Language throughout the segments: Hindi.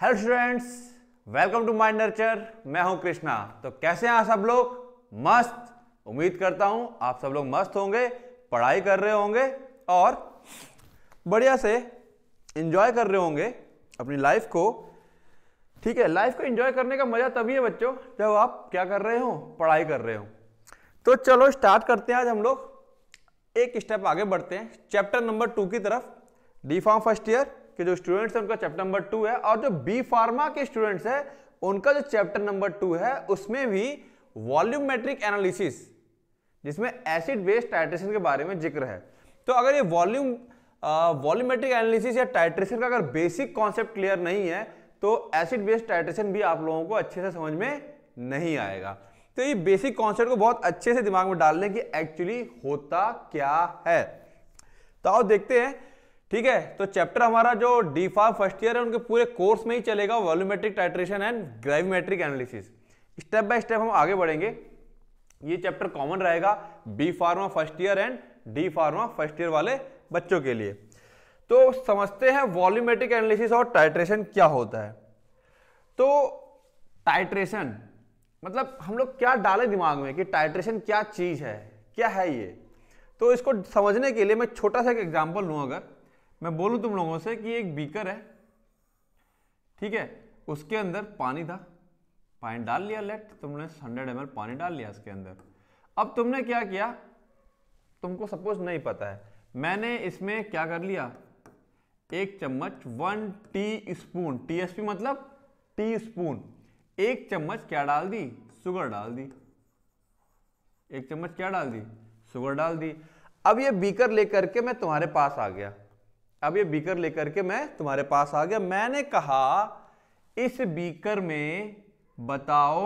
Hello students welcome to Mind Nurture मैं हूं कृष्णा तो कैसे हैं सब लोग मस्त उम्मीद करता हूं आप सब लोग मस्त होंगे पढ़ाई कर रहे होंगे और बढ़िया से इंजॉय कर रहे होंगे अपनी लाइफ को ठीक है लाइफ को इंजॉय करने का मज़ा तभी है बच्चों जब आप क्या कर रहे हो पढ़ाई कर रहे हो तो चलो स्टार्ट करते हैं आज हम लोग एक स्टेप आगे बढ़ते हैं चैप्टर नंबर टू की तरफ डी फॉर्म फर्स्ट ईयर कि जो स्टूडेंट्स उनका चैप्टर नंबर टू है और जो बी फार्मा के स्टूडेंट्स है उनका जो चैप्टर नंबर टू है उसमें भी वॉल्यूमेट्रिक एनालिसिस जिसमें एसिड बेस्ड टाइट्रेशन के बारे में जिक्र है तो अगर ये वॉल्यूम वॉल्यूमेट्रिक एनालिसिस या टाइट्रेशन का अगर बेसिक कॉन्सेप्ट क्लियर नहीं है तो एसिड बेस्ड टाइट्रेशन भी आप लोगों को अच्छे से समझ में नहीं आएगा तो ये बेसिक कॉन्सेप्ट को बहुत अच्छे से दिमाग में डाल लें कि एक्चुअली होता क्या है तो आओ देखते हैं ठीक है तो चैप्टर हमारा जो डी फार्म फर्स्ट ईयर है उनके पूरे कोर्स में ही चलेगा volumetric titration and gravimetric analysis step by step हम आगे बढ़ेंगे ये चैप्टर कॉमन रहेगा B Pharma first year and D Pharma first year वाले बच्चों के लिए तो समझते हैं वॉल्यूमेट्रिक एनालिसिस और टाइट्रेशन क्या होता है तो टाइट्रेशन मतलब हम लोग क्या डालें दिमाग में कि टाइट्रेशन क्या चीज़ है क्या है ये तो इसको समझने के लिए मैं छोटा सा एक एग्जाम्पल लूँ अगर मैं बोलूँ तुम लोगों से कि एक बीकर है ठीक है उसके अंदर पानी था पानी डाल लिया लेट तुमने हंड्रेड एम पानी डाल लिया इसके अंदर अब तुमने क्या किया तुमको सपोज नहीं पता है मैंने इसमें क्या कर लिया एक चम्मच one teaspoon T S P मतलब टी स्पून एक चम्मच क्या डाल दी शुगर डाल दी एक चम्मच क्या डाल दी सुगर डाल दी अब ये बीकर लेकर के मैं तुम्हारे पास आ गया अब ये बीकर लेकर के मैं तुम्हारे पास आ गया मैंने कहा इस बीकर में बताओ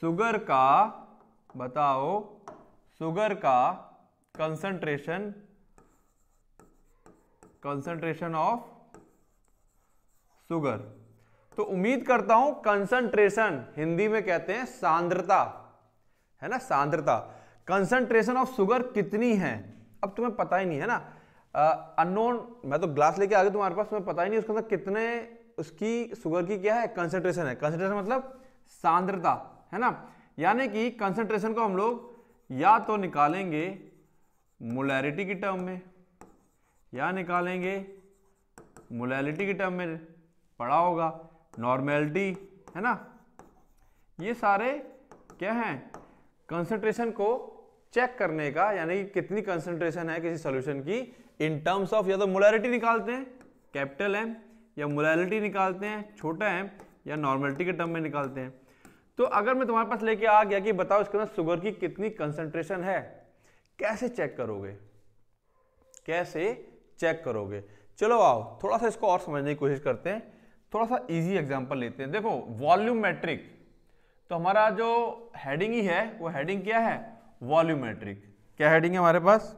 सुगर का बताओ सुगर का कंसंट्रेशन कंसंट्रेशन ऑफ सुगर तो उम्मीद करता हूं कंसंट्रेशन हिंदी में कहते हैं सांद्रता है ना सांद्रता कंसंट्रेशन ऑफ सुगर कितनी है अब तुम्हें पता ही नहीं है ना अननोन मैं तो ग्लास लेके आ गया तुम्हारे पास मैं पता ही नहीं उसके अंदर कितने उसकी शुगर की क्या है कंसेंट्रेशन है कंसेंट्रेशन मतलब सांद्रता है ना यानी कि कंसेंट्रेशन को हम लोग या तो निकालेंगे मोलैरिटी की टर्म में या निकालेंगे मोलैलिटी की टर्म में पढ़ा होगा नॉर्मेलिटी है ना ये सारे क्या हैं कंसेंट्रेशन को चेक करने का यानी कि कितनी कंसेंट्रेशन है किसी सोल्यूशन की इन टर्म्स ऑफ या तो मोलैरिटी निकालते हैं कैपिटल एम या मोलैरिटी निकालते हैं छोटा एम या नॉर्मेलिटी के टर्म में निकालते हैं तो अगर मैं तुम्हारे पास लेके आ गया कि बताओ इसके अंदर शुगर की कितनी कंसंट्रेशन है कैसे चेक करोगे कैसे चेक करोगे चलो आओ थोड़ा सा इसको और समझने की कोशिश करते हैं थोड़ा सा इजी एग्जांपल लेते हैं देखो वॉल्यूमेट्रिक तो हमारा जो हेडिंग ही है वो हेडिंग क्या है वॉल्यूमेट्रिक क्या हेडिंग है हमारे पास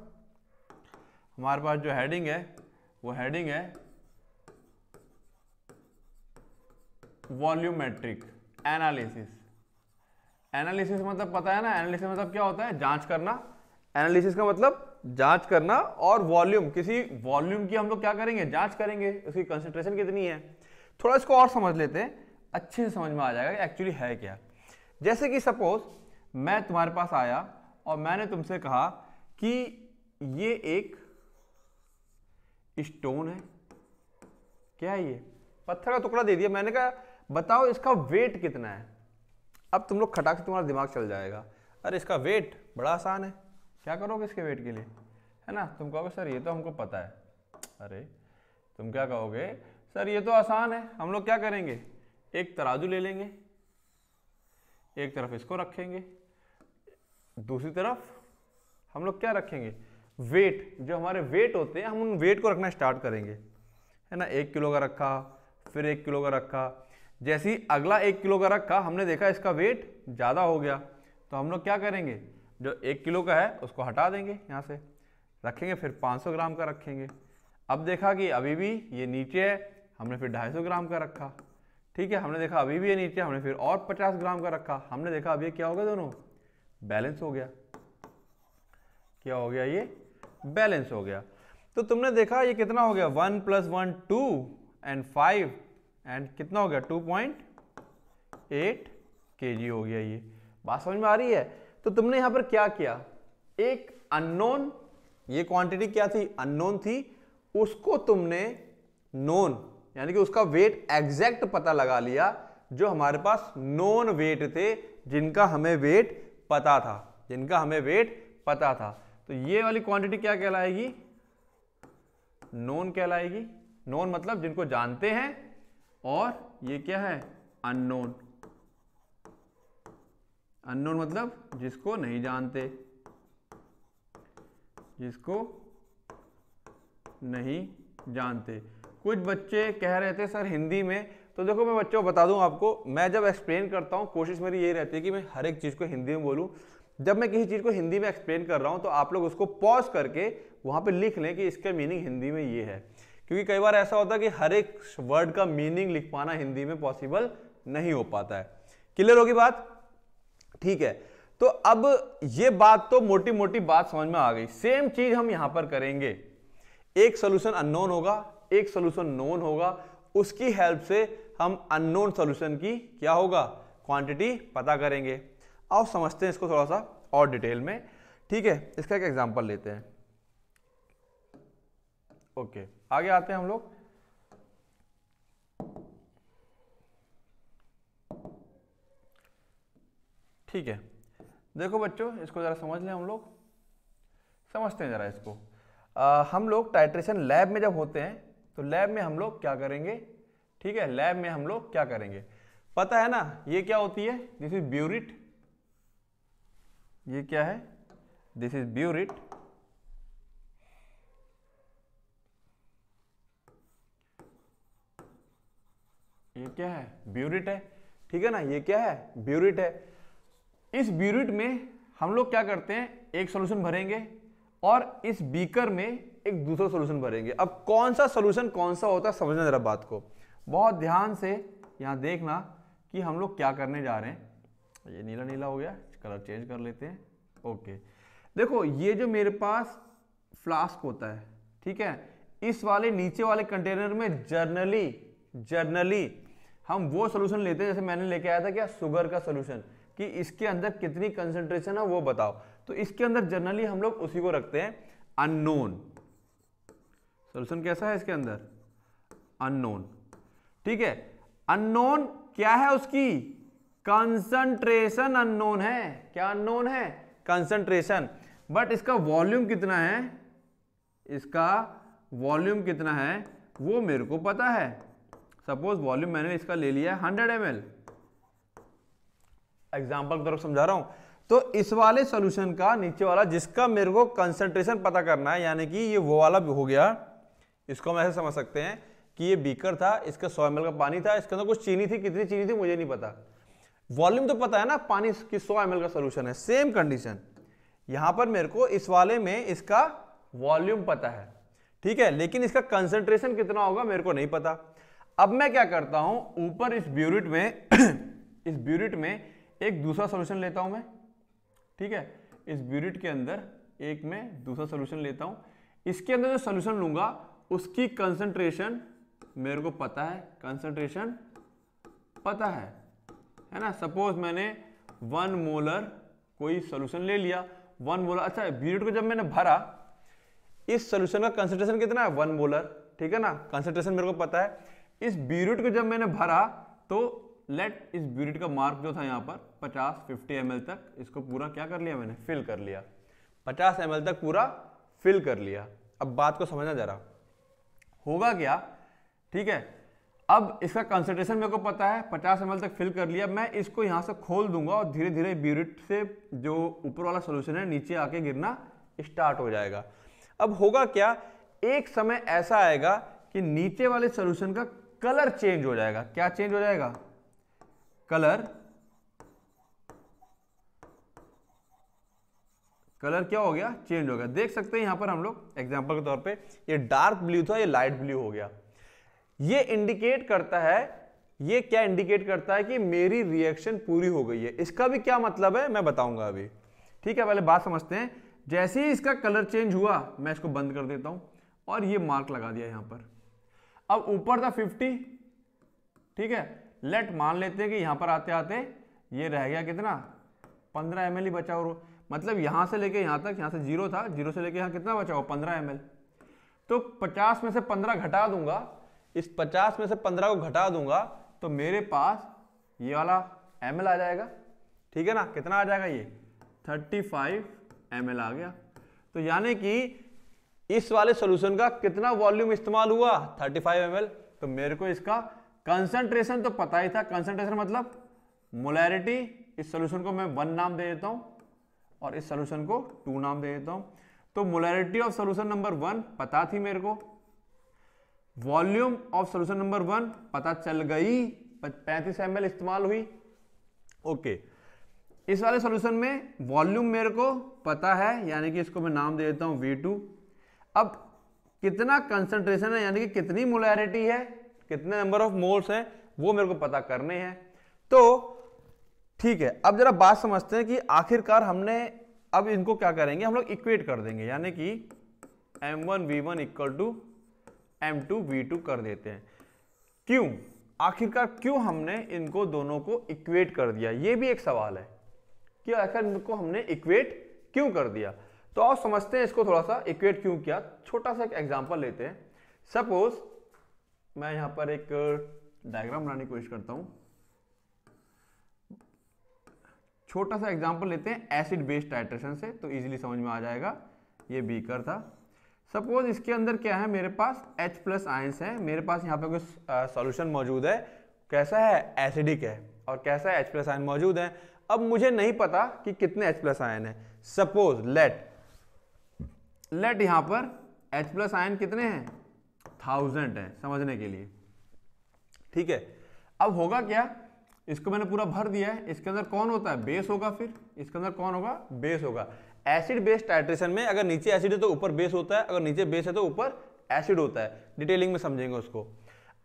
हमारे पास जो हेडिंग है वो हेडिंग है वॉल्यूमेट्रिक एनालिसिस एनालिसिस मतलब पता है ना एनालिसिस मतलब क्या होता है जांच करना एनालिसिस का मतलब जांच करना और वॉल्यूम किसी वॉल्यूम की हम लोग क्या करेंगे जांच करेंगे उसकी कंसेंट्रेशन कितनी है थोड़ा इसको और समझ लेते हैं अच्छे से समझ में आ जाएगा एक्चुअली है क्या जैसे कि सपोज मैं तुम्हारे पास आया और मैंने तुमसे कहा कि ये एक स्टोन है क्या है ये पत्थर का टुकड़ा दे दिया मैंने कहा बताओ इसका वेट कितना है अब तुम लोग खटाक से तुम्हारा दिमाग चल जाएगा अरे इसका वेट बड़ा आसान है क्या करोगे इसके वेट के लिए है ना तुम कहोगे सर ये तो हमको पता है अरे तुम क्या कहोगे सर ये तो आसान है हम लोग क्या करेंगे एक तराजू ले लेंगे एक तरफ इसको रखेंगे दूसरी तरफ हम लोग क्या रखेंगे वेट जो हमारे वेट होते हैं हम उन वेट को रखना स्टार्ट करेंगे है ना एक किलो का रखा फिर एक किलो का रखा जैसे ही अगला एक किलो का रखा हमने देखा इसका वेट ज़्यादा हो गया तो हम लोग क्या करेंगे जो एक किलो का है उसको हटा देंगे यहाँ से रखेंगे फिर 500 ग्राम का रखेंगे अब देखा कि अभी भी ये नीचे है हमने फिर 250 ग्राम का रखा ठीक है हमने देखा अभी भी ये नीचे हमने फिर और 50 ग्राम का रखा हमने देखा अभी क्या हो गया दोनों बैलेंस हो गया क्या हो गया ये बैलेंस हो गया तो तुमने देखा ये कितना हो गया one plus one two and five and कितना हो गया टू पॉइंट एट के जी हो गया ये बात समझ में आ रही है तो तुमने यहां पर क्या किया एक अननोन ये क्वांटिटी क्या थी अननोन थी उसको तुमने नोन यानी कि उसका वेट एग्जैक्ट पता लगा लिया जो हमारे पास नोन वेट थे जिनका हमें वेट पता था जिनका हमें वेट पता था तो ये वाली क्वांटिटी क्या कहलाएगी नोन कहलाएगी नोन मतलब जिनको जानते हैं और ये क्या है अननोन अननोन मतलब जिसको नहीं जानते जिसको नहीं जानते कुछ बच्चे कह रहे थे सर हिंदी में तो देखो मैं बच्चों बता दूं आपको मैं जब एक्सप्लेन करता हूं कोशिश मेरी ये रहती है कि मैं हर एक चीज़ को हिंदी में बोलूं जब मैं किसी चीज़ को हिंदी में एक्सप्लेन कर रहा हूँ तो आप लोग उसको पॉज करके वहाँ पर लिख लें कि इसका मीनिंग हिंदी में ये है क्योंकि कई बार ऐसा होता है कि हर एक वर्ड का मीनिंग लिख पाना हिंदी में पॉसिबल नहीं हो पाता है क्लियर होगी बात ठीक है तो अब ये बात तो मोटी मोटी बात समझ में आ गई सेम चीज़ हम यहाँ पर करेंगे एक सोल्यूशन अननोन होगा एक सोल्यूशन नोन होगा उसकी हेल्प से हम अननोन सोल्यूशन की क्या होगा क्वांटिटी पता करेंगे आओ समझते हैं इसको थोड़ा सा और डिटेल में ठीक है इसका एक एग्जाम्पल लेते हैं ओके आगे आते हैं हम लोग ठीक है देखो बच्चों इसको ज़रा समझ लें हम लोग समझते हैं ज़रा इसको आ, हम लोग टाइट्रेशन लैब में जब होते हैं तो लैब में हम लोग क्या करेंगे ठीक है लैब में हम लोग क्या करेंगे पता है ना ये क्या होती है दिस इज ब्यूरिट ये क्या है दिस इज ब्यूरिट ये क्या है ब्यूरिट है ठीक है ना ये क्या है ब्यूरिट है इस ब्यूरिट में हम लोग क्या करते हैं एक सॉल्यूशन भरेंगे और इस बीकर में एक दूसरा सॉल्यूशन भरेंगे अब कौन सा सॉल्यूशन कौन सा होता है समझना जरा बात को बहुत ध्यान से यहां देखना कि हम लोग क्या करने जा रहे हैं ये नीला नीला हो गया कलर चेंज कर लेते हैं ओके देखो ये जो मेरे पास फ्लास्क होता है ठीक है इस वाले नीचे वाले कंटेनर में जर्नली जर्नली हम वो सोल्यूशन लेते हैं जैसे मैंने लेके आया था क्या शुगर का सोल्यूशन कि इसके अंदर कितनी कंसेंट्रेशन है वो बताओ तो इसके अंदर जर्नली हम लोग उसी को रखते हैं अननोन सोल्यूशन कैसा है इसके अंदर अननोन ठीक है अननोन क्या है उसकी कंसंट्रेशन अननोन है क्या अननोन है कंसंट्रेशन बट इसका वॉल्यूम कितना है इसका वॉल्यूम कितना है वो मेरे को पता है सपोज वॉल्यूम मैंने इसका ले लिया हंड्रेड एम एल एग्जाम्पल की तरफ समझा रहा हूं तो इस वाले सोल्यूशन का नीचे वाला जिसका मेरे को कंसंट्रेशन पता करना है यानी कि ये वो वाला हो गया इसको हम ऐसे समझ सकते हैं कि ये बीकर था इसका सौ एम का पानी था इसके अंदर कुछ चीनी थी कितनी चीनी थी मुझे नहीं पता वॉल्यूम तो पता है ना पानी की 100 एम का सोल्यूशन है सेम कंडीशन यहां पर मेरे को इस वाले में इसका वॉल्यूम पता है ठीक है लेकिन इसका कंसेंट्रेशन कितना होगा मेरे को नहीं पता अब मैं क्या करता हूं ऊपर इस ब्यूरिट में इस ब्यूरिट में एक दूसरा सोल्यूशन लेता हूं मैं ठीक है इस ब्यूरिट के अंदर एक में दूसरा सोल्यूशन लेता हूं इसके अंदर जो सोल्यूशन लूंगा उसकी कंसेंट्रेशन मेरे को पता है कंसेंट्रेशन पता है है ना सपोज मैंने वन मोलर कोई सोल्यूशन ले लिया वन मोलर अच्छा ब्यूरेट को जब मैंने भरा इस सोल्यूशन का कंसेंट्रेशन कितना है वन मोलर ठीक है ना कंसेंट्रेशन मेरे को पता है इस ब्यूरेट को जब मैंने भरा तो लेट इस ब्यूरेट का मार्क जो था यहाँ पर 50 50 एम तक इसको पूरा क्या कर लिया मैंने फिल कर लिया 50 एम तक पूरा फिल कर लिया अब बात को समझना जरा होगा क्या ठीक है अब इसका कंसेंट्रेशन मेरे को पता है 50 एम तक फिल कर लिया मैं इसको यहाँ से खोल दूंगा और धीरे धीरे ब्यूरिट से जो ऊपर वाला सोल्यूशन है नीचे आके गिरना स्टार्ट हो जाएगा अब होगा क्या एक समय ऐसा आएगा कि नीचे वाले सोल्यूशन का कलर चेंज हो जाएगा क्या चेंज हो जाएगा कलर कलर क्या हो गया चेंज हो गया देख सकते हैं यहां पर हम लोग एग्जाम्पल के तौर पे ये डार्क ब्लू था ये लाइट ब्लू हो गया ये इंडिकेट करता है ये क्या इंडिकेट करता है कि मेरी रिएक्शन पूरी हो गई है इसका भी क्या मतलब है मैं बताऊंगा अभी ठीक है पहले बात समझते हैं जैसे ही इसका कलर चेंज हुआ मैं इसको बंद कर देता हूं और ये मार्क लगा दिया यहां पर अब ऊपर था 50 ठीक है लेट मान लेते हैं कि यहां पर आते आते ये रह गया कितना 15 एम ही बचा और मतलब यहां से लेके यहां तक यहां से जीरो था जीरो से लेके यहां कितना बचा हो पंद्रह एम तो पचास में से पंद्रह घटा दूंगा इस पचास में से पंद्रह को घटा दूंगा तो मेरे पास ये वाला एम आ जाएगा ठीक है ना कितना आ जाएगा ये थर्टी फाइव एम आ गया तो यानी कि इस वाले सोल्यूशन का कितना वॉल्यूम इस्तेमाल हुआ 35 फाइव तो मेरे को इसका कंसंट्रेशन तो पता ही था कंसंट्रेशन मतलब मोलैरिटी इस सोल्यूशन को मैं वन नाम दे देता हूँ और इस सोल्यूशन को टू नाम दे देता हूँ तो molarity of solution number one पता थी मेरे को volume of solution number one पता चल गई पैंतीस एम इस्तेमाल हुई ओके इस वाले सोल्यूशन में वॉल्यूम मेरे को पता है यानी कि इसको मैं नाम दे देता हूँ V2 अब कितना कंसंट्रेशन है यानी कि कितनी मोलैरिटी है कितने नंबर ऑफ मोल्स हैं वो मेरे को पता करने हैं तो ठीक है अब जरा बात समझते हैं कि आखिरकार हमने अब इनको क्या करेंगे हम लोग इक्वेट कर देंगे यानी कि M one V one equal to M two V two कर देते हैं क्यों आखिरकार क्यों हमने इनको दोनों को इक्वेट कर दिया ये भी एक सवाल है कि आखिर इनको हमने इक्वेट क्यों कर दिया तो आप समझते हैं इसको थोड़ा सा इक्वेट क्यों किया छोटा सा एक एग्जाम्पल लेते हैं सपोज मैं यहां पर एक डायग्राम बनाने की कोशिश करता हूं छोटा सा एग्जाम्पल लेते हैं एसिड बेस्ड टाइट्रेशन से तो इजीली समझ में आ जाएगा ये बीकर था सपोज इसके अंदर क्या है मेरे पास H प्लस आयंस है मेरे पास यहाँ पे कुछ सॉल्यूशन मौजूद है कैसा है एसिडिक है और कैसा है H प्लस आयन मौजूद है अब मुझे नहीं पता कि कितने H प्लस आयन है सपोज लेट लेट यहाँ पर H प्लस आयन कितने हैं थाउजेंड है समझने के लिए ठीक है अब होगा क्या इसको मैंने पूरा भर दिया है इसके अंदर कौन होता है बेस होगा फिर इसके अंदर कौन होगा बेस होगा एसिड बेस टाइट्रेशन में अगर नीचे एसिड है तो ऊपर बेस होता है अगर नीचे बेस है तो ऊपर एसिड होता है डिटेलिंग में समझेंगे उसको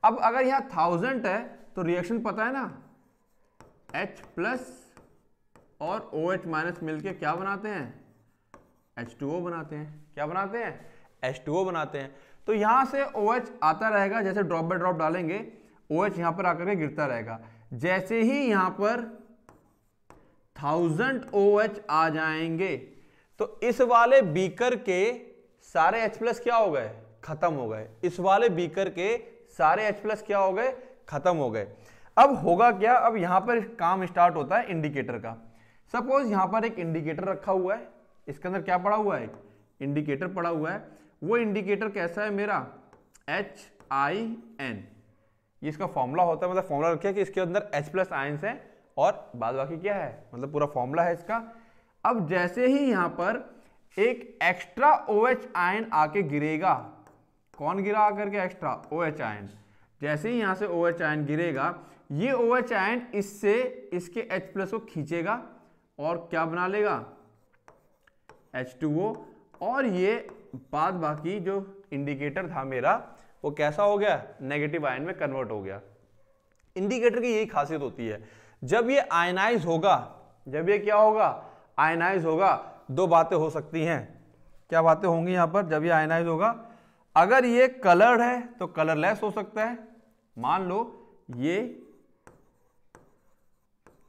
अब अगर यहां थाउजेंड है तो रिएक्शन पता है ना H प्लस और ओ एच माइनस मिलकर क्या बनाते हैं एच टू ओ बनाते हैं क्या बनाते हैं एच टू ओ बनाते हैं तो यहां से ओ OH एच आता रहेगा जैसे ड्रॉप बाय ड्रॉप डालेंगे ओ OH एच यहां पर आकर के गिरता रहेगा जैसे ही यहां पर थाउजेंड ओ OH एच आ जाएंगे तो इस वाले बीकर के सारे H प्लस क्या हो गए खत्म हो गए इस वाले बीकर के सारे H प्लस क्या हो गए खत्म हो गए अब होगा क्या अब यहां पर काम स्टार्ट होता है इंडिकेटर का सपोज यहां पर एक इंडिकेटर रखा हुआ है इसके अंदर क्या पड़ा हुआ है इंडिकेटर पड़ा हुआ है वो इंडिकेटर कैसा है मेरा एच आई एन ये इसका फॉर्मूला होता है मतलब फॉर्मूला रखे कि इसके अंदर एच प्लस आयंस है और बाद बाकी क्या है मतलब पूरा फॉर्मूला है इसका अब जैसे ही यहां पर एक एक्स्ट्रा ओ एच आयन आके गिरेगा कौन गिरा करके के एक्स्ट्रा ओ एच आयन जैसे ही यहां से ओ एच आयन गिरेगा ये ओ एच आयन इससे इसके एच प्लस को खींचेगा और क्या बना लेगा एच टू ओ और ये बाद बाकी जो इंडिकेटर था मेरा वो कैसा हो गया नेगेटिव आयन में कन्वर्ट हो गया इंडिकेटर की यही खासियत होती है जब ये आयनाइज होगा जब ये क्या होगा आयनाइज होगा दो बातें हो सकती हैं क्या बातें होंगी यहाँ पर जब ये आयनाइज होगा अगर ये कलर्ड है तो कलरलेस हो सकता है मान लो ये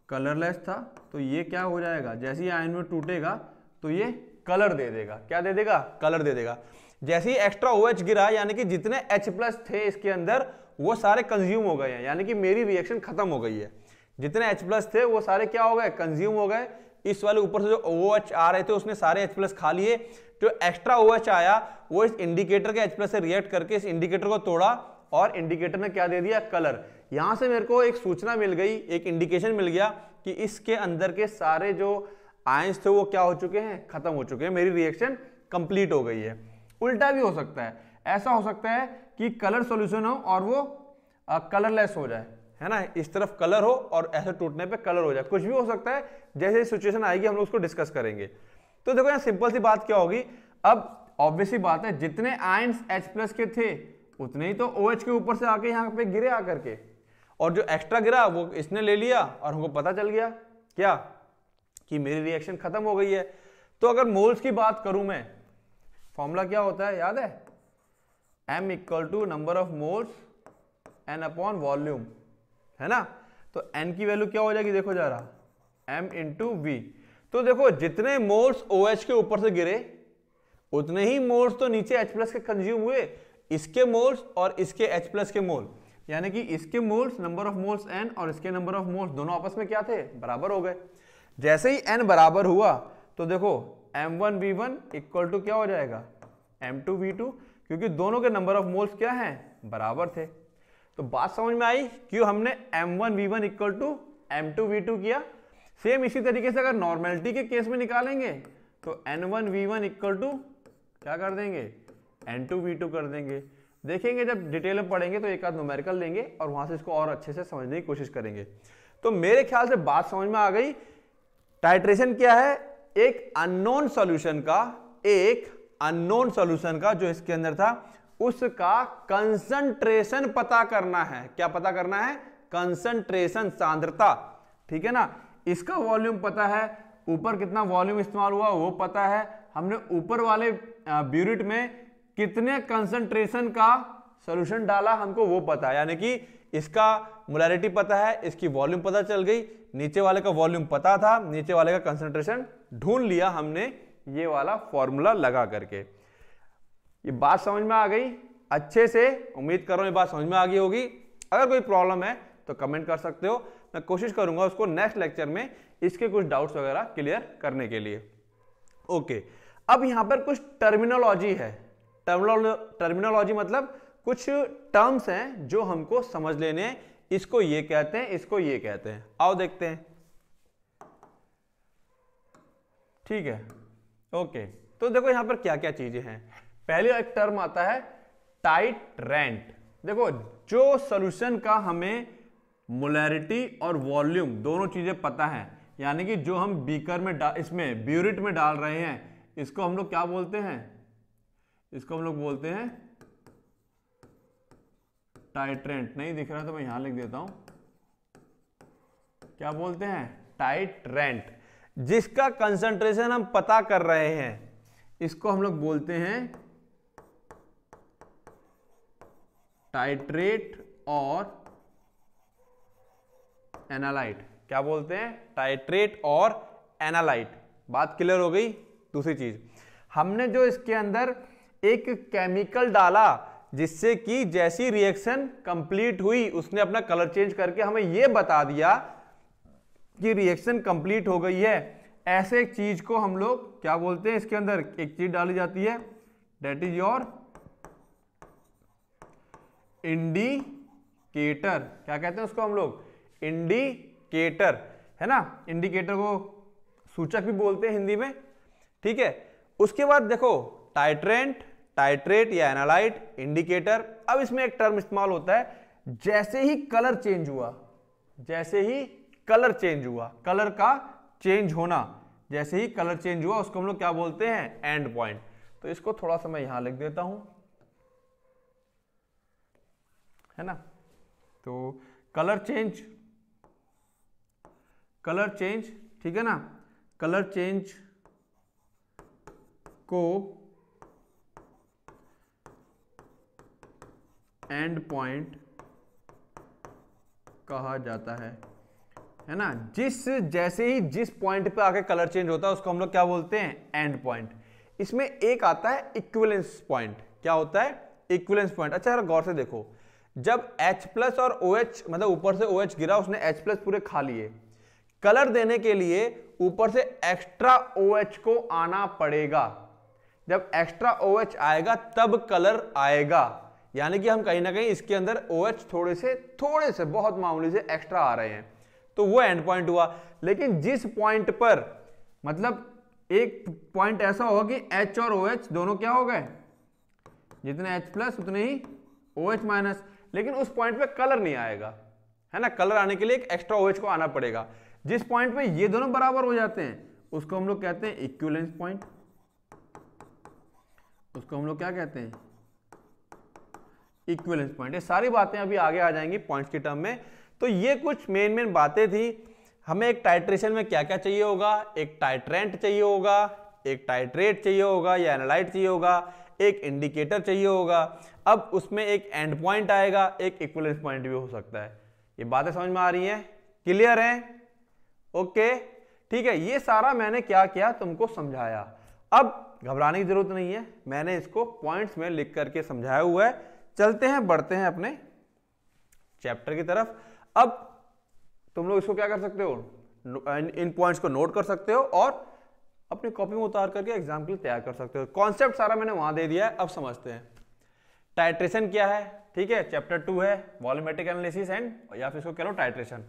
कलरलेस था तो ये क्या हो जाएगा जैसे ही आयन में टूटेगा तो ये कलर दे देगा क्या दे देगा कलर दे देगा जैसे ही एक्स्ट्रा ओ OH गिरा यानी कि जितने एच प्लस थे इसके अंदर वो सारे कंज्यूम हो गए हैं यानी कि मेरी रिएक्शन खत्म हो गई है जितने एच प्लस थे वो सारे क्या हो गए कंज्यूम हो गए इस वाले ऊपर से जो ओ एच आ रहे थे उसने सारे एच प्लस खा लिए जो एक्स्ट्रा ओ एच आया वो इस इंडिकेटर के एच प्लस से रिएक्ट करके इस इंडिकेटर को तोड़ा और इंडिकेटर ने क्या दे दिया कलर यहां से मेरे को एक सूचना मिल गई एक इंडिकेशन मिल गया कि इसके अंदर के सारे जो आयंस थे वो क्या हो चुके हैं खत्म हो चुके हैं मेरी रिएक्शन कंप्लीट हो गई है उल्टा भी हो सकता है ऐसा हो सकता है कि कलर सॉल्यूशन हो और वो कलरलेस हो जाए है ना इस तरफ कलर हो और ऐसे टूटने पे कलर हो जाए कुछ भी हो सकता है जैसे सिचुएशन आएगी हम लोग उसको डिस्कस करेंगे तो देखो यहाँ सिंपल सी बात क्या होगी अब ऑब्वियसली बात है जितने आयंस एच प्लस के थे उतने ही तो ओ OH के ऊपर से आके यहाँ पे गिरे आकर के और जो एक्स्ट्रा गिरा वो इसने ले लिया और हमको पता चल गया क्या कि मेरी रिएक्शन खत्म हो गई है तो अगर मोल्स की बात करूं मैं फॉर्मूला क्या होता है याद है M equal to number of moles N upon volume है ना तो एन की वैल्यू क्या हो जाएगी देखो जा रहा एम इंटू वी तो देखो जितने मोल्स ओ OH के ऊपर से गिरे उतने ही मोल्स तो नीचे H प्लस के कंज्यूम हुए इसके मोल्स और इसके H प्लस के मोल यानी कि इसके moles number of moles N और इसके नंबर ऑफ मोल्स दोनों आपस में क्या थे बराबर हो गए जैसे ही एन बराबर हुआ तो देखो M one V one equal to क्या हो जाएगा एम टू वी टू क्योंकि दोनों के नंबर ऑफ मोल्स क्या हैं बराबर थे तो बात समझ में आई क्यों हमने M one V one equal to M two V two किया सेम इसी तरीके से अगर नॉर्मेलिटी के केस में निकालेंगे तो N one V one equal to क्या कर देंगे एन टू वी टू कर देंगे देखेंगे जब डिटेल में पढ़ेंगे तो एक आध न्यूमेरिकल लेंगे और वहां से इसको और अच्छे से समझने की कोशिश करेंगे तो मेरे ख्याल से बात समझ में आ गई टाइट्रेशन क्या है एक अननोन सॉल्यूशन का एक अननोन सॉल्यूशन का जो इसके अंदर था उसका कंसंट्रेशन पता करना है क्या पता करना है कंसंट्रेशन सांद्रता ठीक है ना इसका वॉल्यूम पता है ऊपर कितना वॉल्यूम इस्तेमाल हुआ वो पता है हमने ऊपर वाले ब्यूरिट में कितने कंसंट्रेशन का सोल्यूशन डाला हमको वो पता है यानी कि इसका मोलैरिटी पता है इसकी वॉल्यूम पता चल गई नीचे वाले का वॉल्यूम पता था नीचे वाले का कंसंट्रेशन ढूंढ लिया हमने ये वाला फॉर्मूला लगा करके ये बात समझ में आ गई अच्छे से उम्मीद कर रहा हूँ ये बात समझ में आ गई होगी अगर कोई प्रॉब्लम है तो कमेंट कर सकते हो मैं कोशिश करूँगा उसको नेक्स्ट लेक्चर में इसके कुछ डाउट्स वगैरह क्लियर करने के लिए ओके अब यहाँ पर कुछ टर्मिनोलॉजी है टर्मिनोलॉजी मतलब कुछ टर्म्स हैं जो हमको समझ लेने हैं इसको ये कहते हैं इसको ये कहते हैं आओ देखते हैं ठीक है ओके तो देखो यहां पर क्या क्या चीज़ें हैं पहले एक टर्म आता है टाइट रेंट देखो जो सोल्यूशन का हमें मोलैरिटी और वॉल्यूम दोनों चीजें पता है यानी कि जो हम बीकर में इसमें ब्यूरिट में डाल रहे हैं इसको हम लोग क्या बोलते हैं इसको हम लोग बोलते हैं टाइट्रेंट नहीं दिख रहा तो मैं यहां लिख देता हूं क्या बोलते हैं टाइट्रेंट जिसका कंसंट्रेशन हम पता कर रहे हैं इसको हम लोग बोलते हैं टाइट्रेट और एनालाइट क्या बोलते हैं टाइट्रेट और एनालाइट बात क्लियर हो गई दूसरी चीज हमने जो इसके अंदर एक केमिकल डाला जिससे कि जैसी रिएक्शन कंप्लीट हुई उसने अपना कलर चेंज करके हमें यह बता दिया कि रिएक्शन कंप्लीट हो गई है ऐसे एक चीज को हम लोग क्या बोलते हैं इसके अंदर एक चीज डाली जाती है डेट इज योर इंडिकेटर क्या कहते हैं उसको हम लोग इंडिकेटर है ना इंडिकेटर को सूचक भी बोलते हैं हिंदी में ठीक है उसके बाद देखो टाइट्रेंट टाइट्रेट या एनालाइट इंडिकेटर अब इसमें एक टर्म इस्तेमाल होता है जैसे ही कलर चेंज हुआ जैसे ही कलर चेंज हुआ कलर का चेंज होना जैसे ही कलर चेंज हुआ उसको हम लोग क्या बोलते हैं एंड पॉइंट तो इसको थोड़ा सा मैं यहां लिख देता हूं है ना तो कलर चेंज कलर चेंज ठीक है ना कलर चेंज को एंड पॉइंट कहा जाता है है ना जिस जैसे ही जिस पॉइंट पे आके कलर चेंज होता है उसको हम लोग क्या बोलते हैं एंड पॉइंट इसमें एक आता है इक्विलेंस पॉइंट क्या होता है इक्विलेंस पॉइंट अच्छा यार गौर से देखो जब H प्लस और OH मतलब ऊपर से OH गिरा उसने H प्लस पूरे खा लिए कलर देने के लिए ऊपर से एक्स्ट्रा OH को आना पड़ेगा जब एक्स्ट्रा OH आएगा तब कलर आएगा यानी कि हम कहीं ना कहीं इसके अंदर OH थोड़े से थोड़े से बहुत मामूली से एक्स्ट्रा आ रहे हैं तो वो एंड पॉइंट हुआ लेकिन जिस पॉइंट पर मतलब एक पॉइंट ऐसा होगा कि H और OH दोनों क्या हो गए जितने H प्लस उतने ही OH माइनस लेकिन उस पॉइंट पे कलर नहीं आएगा है ना कलर आने के लिए एक एक्स्ट्रा ओएच OH को आना पड़ेगा जिस पॉइंट पे ये दोनों बराबर हो जाते हैं उसको हम लोग कहते हैं इक्वलेंस पॉइंट उसको हम लोग क्या कहते हैं इक्वलेंस पॉइंट ये सारी बातें अभी आगे आ जाएंगी पॉइंट्स के टर्म में तो ये कुछ मेन मेन बातें थी हमें एक टाइट्रेशन में क्या क्या चाहिए होगा एक टाइट्रेंट चाहिए होगा एक टाइट्रेट चाहिए होगा या एनालाइट चाहिए होगा एक इंडिकेटर चाहिए होगा अब उसमें एक एंड पॉइंट आएगा एक इक्वलेंस पॉइंट भी हो सकता है ये बातें समझ में आ रही हैं क्लियर हैं ओके ठीक है ये सारा मैंने क्या किया तुमको समझाया अब घबराने की जरूरत नहीं है मैंने इसको पॉइंट्स में लिख करके समझाया हुआ है चलते हैं बढ़ते हैं अपने चैप्टर की तरफ अब तुम लोग इसको क्या कर सकते हो इन पॉइंट्स को नोट कर सकते हो और अपने कॉपी में उतार करके एग्जाम के लिए तैयार कर सकते हो कॉन्सेप्ट सारा मैंने वहां दे दिया है अब समझते हैं टाइट्रेशन क्या है ठीक है चैप्टर टू है वॉल्यूमेट्रिक एनालिसिस एंड या फिर इसको कह लो टाइट्रेशन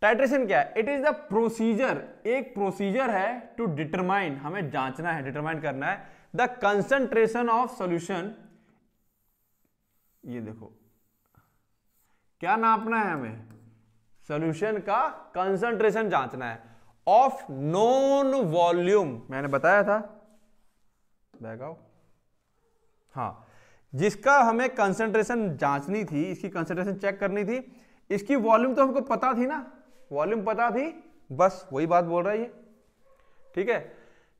टाइट्रेशन क्या है इट इज द प्रोसीजर एक प्रोसीजर है टू डिटरमाइन हमें जांचना है डिटरमाइन करना है द कंसंट्रेशन ऑफ सोल्यूशन ये देखो क्या नापना है हमें सोल्यूशन का कंसंट्रेशन जांचना है ऑफ नोन वॉल्यूम मैंने बताया था बैगाओ हाँ जिसका हमें कंसंट्रेशन जांचनी थी इसकी कंसंट्रेशन चेक करनी थी इसकी वॉल्यूम तो हमको पता थी ना वॉल्यूम पता थी बस वही बात बोल रहा है ये ठीक है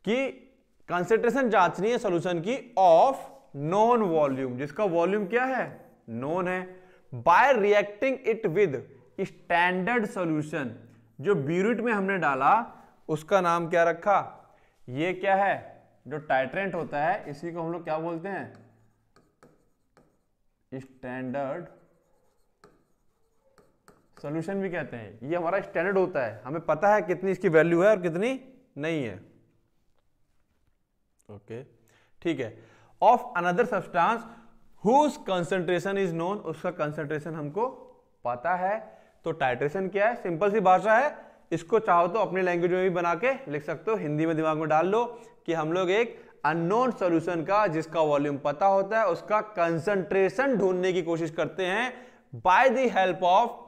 कि कंसंट्रेशन जांचनी है सोल्यूशन की ऑफ नॉन वॉल्यूम जिसका वॉल्यूम क्या है नॉन है by reacting it with standard solution जो ब्यूरिट में हमने डाला उसका नाम क्या रखा ये क्या है जो टाइट्रेंट होता है इसी को हम लोग क्या बोलते हैं स्टैंडर्ड सोल्यूशन भी कहते हैं ये हमारा स्टैंडर्ड होता है हमें पता है कितनी इसकी वैल्यू है और कितनी नहीं है ओके ठीक है of another substance whose concentration is known उसका कंसंट्रेशन हमको पता है तो टाइट्रेशन क्या है सिंपल सी भाषा है इसको चाहो तो अपने लैंग्वेज में भी बना के लिख सकते हो हिंदी में दिमाग में डाल लो कि हम लोग एक अननोन सोल्यूशन का जिसका वॉल्यूम पता होता है उसका कंसंट्रेशन ढूंढने की कोशिश करते हैं by the help of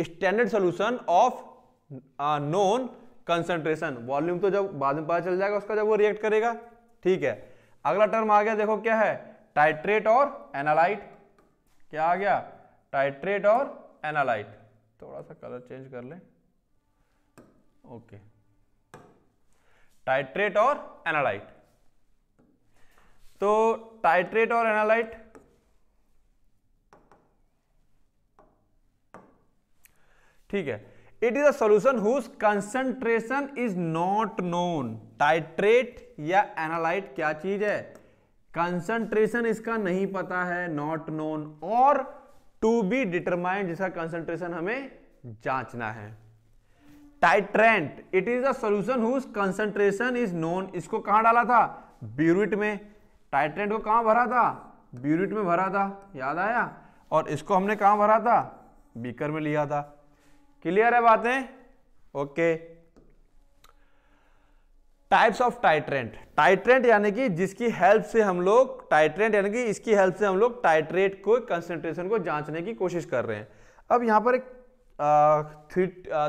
standard solution of known concentration volume तो जब बाद में पता चल जाएगा उसका जब वो रिएक्ट करेगा ठीक है अगला टर्म आ गया देखो क्या है टाइट्रेट और एनालाइट क्या आ गया टाइट्रेट और एनालाइट थोड़ा सा कलर चेंज कर लें ओके टाइट्रेट और एनालाइट तो टाइट्रेट और एनालाइट ठीक है it is a solution whose concentration is not known titrate या एनालाइट क्या चीज है कंसंट्रेशन इसका नहीं पता है नॉट नोन और टू बी डिटरमाइंड जिसका कंसंट्रेशन हमें जांचना है titrant it is a solution whose concentration is known इसको कहां डाला था ब्यूरिट में टाइट्रेंट को कहां भरा था ब्यूरिट में भरा था याद आया और इसको हमने कहां भरा था बीकर में लिया था क्लियर है बातें okay okay. Types of titrant titrant यानी कि जिसकी हेल्प से हम लोग टाइट्रेंट यानी कि इसकी हेल्प से हम लोग टाइट्रेट को कंसेंट्रेशन को जांचने की कोशिश कर रहे हैं अब यहाँ पर एक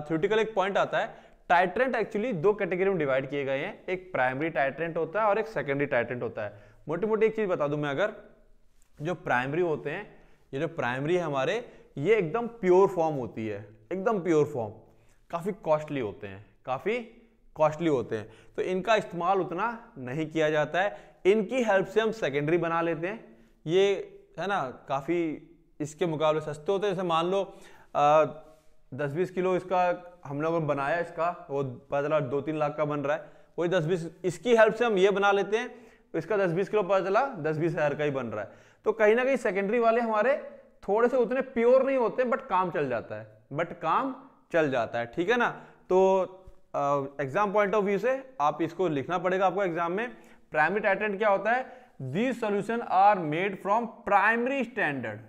थ्योरेटिकल एक पॉइंट आता है टाइट्रेंट एक्चुअली दो कैटेगरी में डिवाइड किए गए हैं एक प्राइमरी टाइट्रेंट होता है और एक सेकेंडरी टाइट्रेंट होता है मोटी मोटी एक चीज़ बता दूं मैं अगर जो प्राइमरी होते हैं ये जो प्राइमरी है हमारे ये एकदम प्योर फॉर्म होती है एकदम प्योर फॉर्म काफ़ी कॉस्टली होते हैं काफ़ी कॉस्टली होते हैं तो इनका इस्तेमाल उतना नहीं किया जाता है इनकी हेल्प से हम सेकेंडरी बना लेते हैं ये है ना काफ़ी इसके मुकाबले सस्ते होते हैं जैसे मान लो आ, दस बीस किलो इसका हम लोगों ने बनाया इसका वो पता दो तीन लाख का बन रहा है वही दस बीस इसकी हेल्प से हम ये बना लेते हैं तो इसका दस बीस किलो पता चला दस बीस हज़ार का ही बन रहा है तो कहीं ना कहीं सेकेंडरी वाले हमारे थोड़े से उतने प्योर नहीं होते बट काम चल जाता है बट काम चल जाता है ठीक है ना तो एग्जाम पॉइंट ऑफ व्यू से आप इसको लिखना पड़ेगा आपको एग्जाम में प्राइमरी टाइटेंट क्या होता है these solution are made from primary standard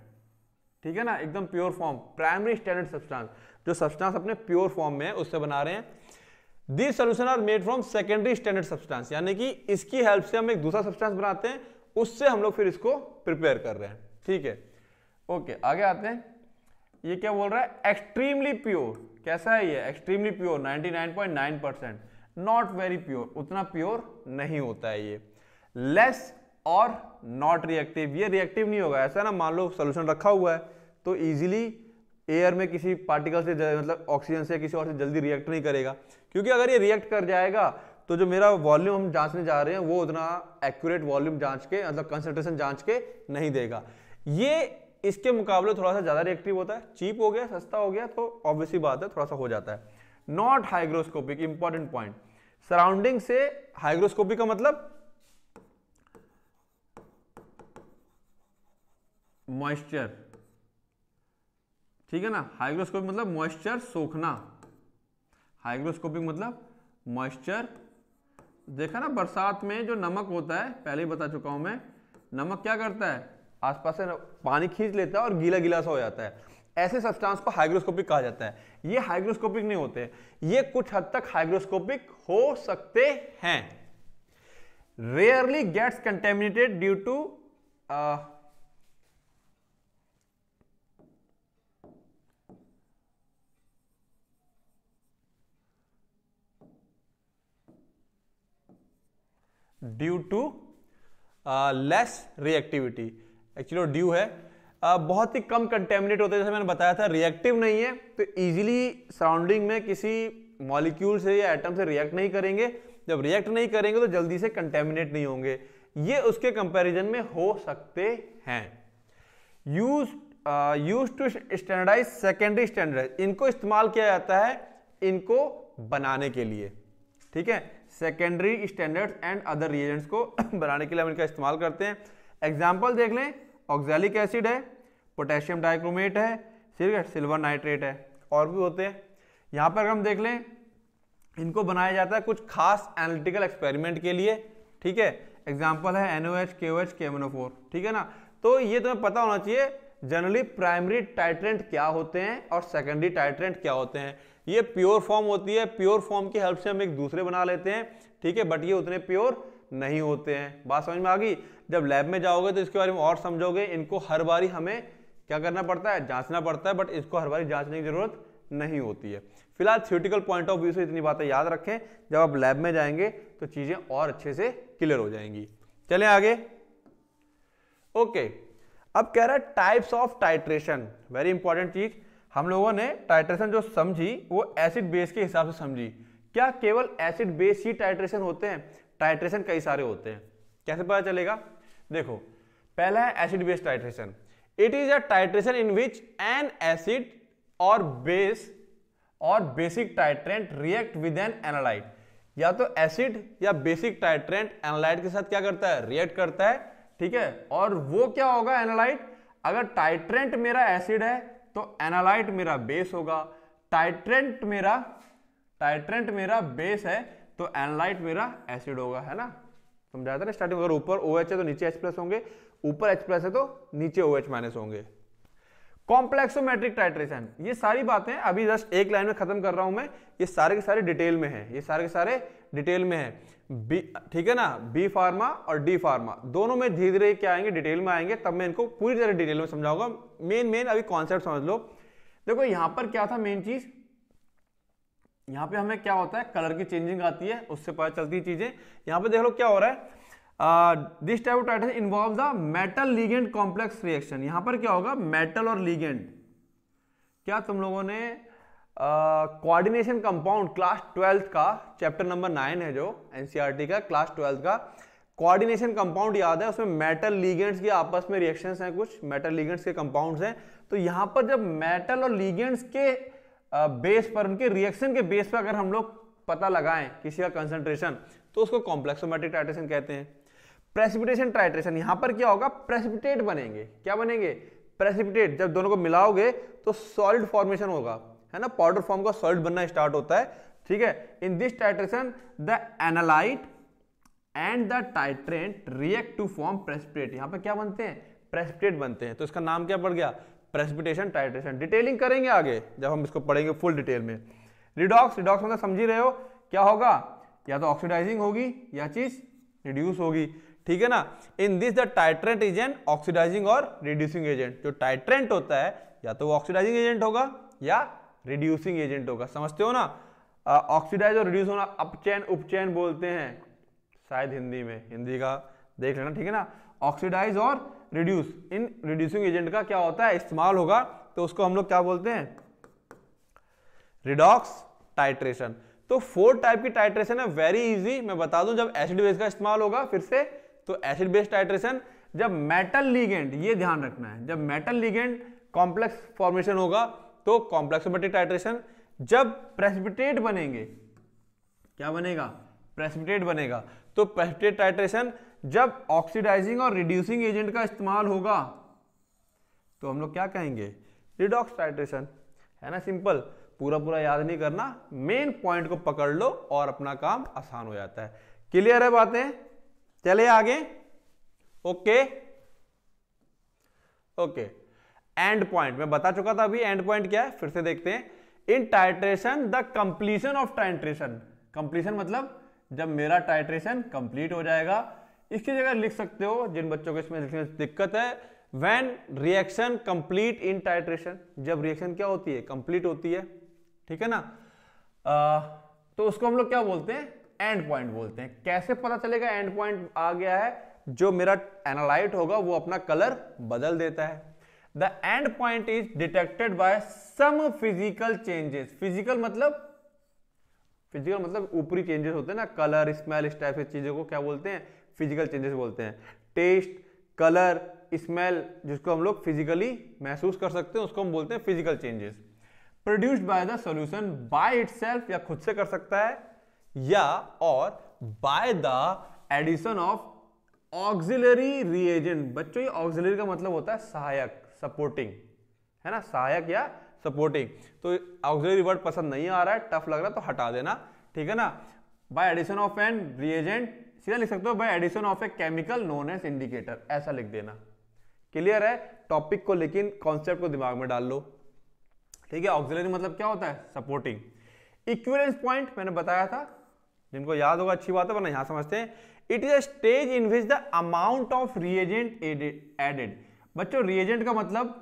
ठीक है ना एकदम pure form primary standard substance जो सब्सटेंस अपने प्योर फॉर्म में है उससे बना रहे हैं these solution are made from secondary standard substance यानी कि इसकी हेल्प से हम एक दूसरा सब्सटेंस बनाते हैं उससे हम लोग फिर इसको प्रिपेयर कर रहे हैं ठीक है ओके आगे आते हैं ये क्या बोल रहा है एक्सट्रीमली प्योर कैसा है ये extremely pure 99.9 percent not very pure उतना प्योर नहीं होता है ये लेस और नॉट रिएक्टिव ये रिएक्टिव नहीं होगा ऐसा ना मान लो सोल्यूशन रखा हुआ है तो ईजिली एयर में किसी पार्टिकल से मतलब ऑक्सीजन से किसी और से जल्दी रिएक्ट नहीं करेगा क्योंकि अगर ये रिएक्ट कर जाएगा तो जो मेरा वॉल्यूम हम जांचने जा रहे हैं वो उतना एक्यूरेट वॉल्यूम जांच के मतलब कंसेंट्रेशन जांच के नहीं देगा ये इसके मुकाबले थोड़ा सा ज़्यादा रिएक्टिव होता है चीप हो गया सस्ता हो गया तो ऑब्वियसली बात है थोड़ा सा हो जाता है not hygroscopic important point surrounding से हाइग्रोस्कोपिक का मतलब मॉइस्चर ठीक है ना हाइग्रोस्कोपिक मतलब मॉइस्चर सोखना हाइग्रोस्कोपिक मतलब मॉइस्चर देखा ना बरसात में जो नमक होता है पहले ही बता चुका हूं मैं नमक क्या करता है आसपास से पानी खींच लेता है और गीला गीला सा हो जाता है ऐसे सब्सटेंस को हाइग्रोस्कोपिक कहा जाता है ये हाइग्रोस्कोपिक नहीं होते ये कुछ हद तक हाइग्रोस्कोपिक हो सकते हैं rarely gets contaminated due to due to less reactivity actually due है बहुत ही कम कंटेमिनेट होते हैं जैसे मैंने बताया था रिएक्टिव नहीं है तो ईजिली सराउंडिंग में किसी मॉलिक्यूल से या एटम से रिएक्ट नहीं करेंगे जब रिएक्ट नहीं करेंगे तो जल्दी से कंटेमिनेट नहीं होंगे ये उसके कंपैरिजन में हो सकते हैं use use to standardise secondary standardise इनको इस्तेमाल किया जाता है इनको बनाने के लिए ठीक है secondary standard and other reagents को बनाने के लिए हम इनका इस्तेमाल करते हैं एग्जाम्पल देख लें ऑक्जैलिक एसिड है पोटेशियम डाइक्रोमेट है ठीक है सिल्वर नाइट्रेट है और भी होते हैं यहाँ पर अगर हम देख लें इनको बनाया जाता है कुछ खास एनालिटिकल एक्सपेरिमेंट के लिए ठीक है एग्जाम्पल है N O H K O H K M four ठीक है ना तो ये तुम्हें पता होना चाहिए जनरली प्राइमरी टाइट्रेंट क्या होते हैं और सेकेंडरी टाइट्रेंट क्या होते हैं ये प्योर फॉर्म होती है प्योर फॉर्म की हेल्प से हम एक दूसरे बना लेते हैं ठीक है बट ये उतने प्योर नहीं होते हैं बात समझ में आ गई जब लैब में जाओगे तो इसके बारे में और समझोगे इनको हर बारी हमें क्या करना पड़ता है जांचना पड़ता है बट इसको हर बारी जांचने की जरूरत नहीं होती है फिलहाल थ्योटिकल पॉइंट ऑफ व्यू से इतनी बातें याद रखें जब आप लैब में जाएंगे तो चीज़ें और अच्छे से क्लियर हो जाएंगी चले आगे ओके अब कह रहा है types of titration very important चीज़ हम लोगों ने टाइट्रेशन जो समझी वो एसिड बेस के हिसाब से समझी क्या केवल एसिड बेस ही टाइट्रेशन होते हैं टाइट्रेशन कई सारे होते हैं कैसे पता चलेगा देखो पहला है acid base titration it is a titration in which an acid और बेस और basic titrant react with an analyte या तो एसिड या बेसिक टाइट्रेंट एनालाइट के साथ क्या करता है रिएक्ट करता है ठीक है और वो क्या होगा एनालाइट अगर टाइट्रेंट मेरा एसिड है तो एनालाइट मेरा बेस होगा टाइट्रेंट मेरा टाइट्रेंट मेरा बेस है तो एनालाइट मेरा एसिड होगा है ना समझाया था ना स्टार्टिंग अगर ऊपर ओ OH है तो नीचे एच प्लस होंगे ऊपर एच प्लस है तो नीचे ओ OH माइनस होंगे कॉम्प्लेक्सोमेट्रिक टाइट्रेशन ये सारी बातें अभी जस्ट एक लाइन में खत्म कर रहा हूं मैं ये सारे के सारे डिटेल में है ये सारे के सारे डिटेल में है बी ठीक है ना बी फार्मा और डी फार्मा दोनों में धीरे धीरे क्या आएंगे डिटेल में आएंगे तब मैं इनको पूरी तरह डिटेल में समझाऊंगा मेन मेन अभी कॉन्सेप्ट समझ लो देखो यहां पर क्या था मेन चीज यहाँ पे हमें क्या होता है कलर की चेंजिंग आती है उससे पता चलती चीजें यहाँ पे देख लो क्या हो रहा है this type of titration involve the metal ligand complex reaction यहां पर क्या होगा मेटल और लीगेंड क्या तुम लोगों ने कोऑर्डिनेशन कंपाउंड क्लास ट्वेल्थ का चैप्टर नंबर नाइन है जो एनसीईआरटी e का क्लास ट्वेल्थ का कोऑर्डिनेशन कंपाउंड याद है उसमें मेटल लीगेंड्स के आपस में रिएक्शंस हैं कुछ मेटल लीगेंड्स के कंपाउंड्स हैं तो यहां पर जब मेटल और लीगेंड्स के बेस पर उनके रिएक्शन के बेस पर अगर हम लोग पता लगाएं किसी का कंसंट्रेशन तो उसको कॉम्प्लेक्सोमेट्रिक टाइट्रेशन कहते हैं प्रेसिपिटेशन टाइट्रेशन यहां पर क्या होगा प्रेसिपिटेट बनेंगे क्या बनेंगे प्रेसिपिटेट जब दोनों को मिलाओगे तो सॉलिड फॉर्मेशन होगा है ना पाउडर फॉर्म का सॉलिड बनना स्टार्ट होता है ठीक है in this titration the analyte and the titrant react to form precipitate यहां पर क्या बनते हैं प्रेसिपिटेट बनते हैं तो इसका नाम क्या पड़ गया प्रेसिपिटेशन टाइट्रेशन डिटेलिंग करेंगे आगे जब हम इसको पढ़ेंगे फुल डिटेल में रिडॉक्स रिडॉक्स मतलब समझ ही रहे हो क्या होगा या तो ऑक्सीडाइजिंग होगी या चीज रिड्यूस होगी ठीक है ना in this the titrant agent oxidising और रिड्यूसिंग एजेंट जो टाइट्रेंट होता है या तो वो ऑक्सीडाइजिंग एजेंट होगा या रिड्यूसिंग एजेंट होगा समझते हो ना ऑक्सीडाइज और रिड्यूस होना अपचैन उपचैन बोलते हैं शायद हिंदी में हिंदी का देख लेना ठीक है ना ऑक्सीडाइज और रिड्यूस इन रिड्यूसिंग एजेंट का क्या होता है इस्तेमाल होगा तो उसको हम लोग क्या बोलते हैं रिडॉक्स टाइट्रेशन तो फोर टाइप की टाइट्रेशन है वेरी इजी मैं बता दूं जब एसिड बेस का इस्तेमाल होगा फिर से तो एसिड बेस टाइट्रेशन जब मेटल लीगेंड ये ध्यान रखना है जब मेटल लीगेंड कॉम्प्लेक्स फॉर्मेशन होगा तो कॉम्प्लेक्सोमेटिक टाइट्रेशन जब प्रेसिपिटेट बनेंगे क्या बनेगा प्रेसिपिटेट बनेगा तो प्रेसिपिटेट टाइट्रेशन जब ऑक्सीडाइजिंग और रिड्यूसिंग एजेंट का इस्तेमाल होगा तो हम लोग क्या कहेंगे रिडॉक्स टाइट्रेशन है ना सिंपल पूरा पूरा याद नहीं करना मेन पॉइंट को पकड़ लो और अपना काम आसान हो जाता है क्लियर है बातें चले आगे ओके ओके एंड पॉइंट मैं बता चुका था अभी एंड पॉइंट क्या है फिर से देखते हैं in titration the completion of titration completion मतलब जब मेरा टाइट्रेशन कंप्लीट हो जाएगा इसकी जगह लिख सकते हो जिन बच्चों को इसमें लिखने में दिक्कत है when reaction complete in titration जब रिएक्शन क्या होती है कंप्लीट होती है ठीक है ना आ, तो उसको हम लोग क्या बोलते हैं एंड पॉइंट बोलते हैं कैसे पता चलेगा एंड पॉइंट आ गया है जो मेरा एनालाइट होगा वो अपना कलर बदल देता है the end point is detected by some physical changes physical मतलब फिजिकल मतलब ऊपरी चेंजेस होते हैं ना कलर स्मेल इस टाइप से चीजों को क्या बोलते हैं फिजिकल चेंजेस बोलते हैं टेस्ट कलर स्मेल जिसको हम लोग फिजिकली महसूस कर सकते हैं उसको हम बोलते हैं physical changes produced by the solution by it या खुद से कर सकता है या और by the addition of auxiliary reagent बच्चों ये ऑक्सिलरी का मतलब होता है सहायक सपोर्टिंग है ना सहायक या सपोर्टिंग तो ऑक्सिलरी वर्ड पसंद नहीं आ रहा है टफ लग रहा है तो हटा देना ठीक है ना by addition of an reagent सीधा लिख सकते हो भाई addition of a chemical known as indicator ऐसा लिख देना क्लियर है टॉपिक को लेकिन कॉन्सेप्ट को दिमाग में डाल लो ठीक है ऑक्सिलरी मतलब क्या होता है सपोर्टिंग इक्विलेंस पॉइंट मैंने बताया था जिनको याद होगा अच्छी बात है वरना यहां समझते हैं it is a stage in which the amount of reagent added बच्चों रिएजेंट का मतलब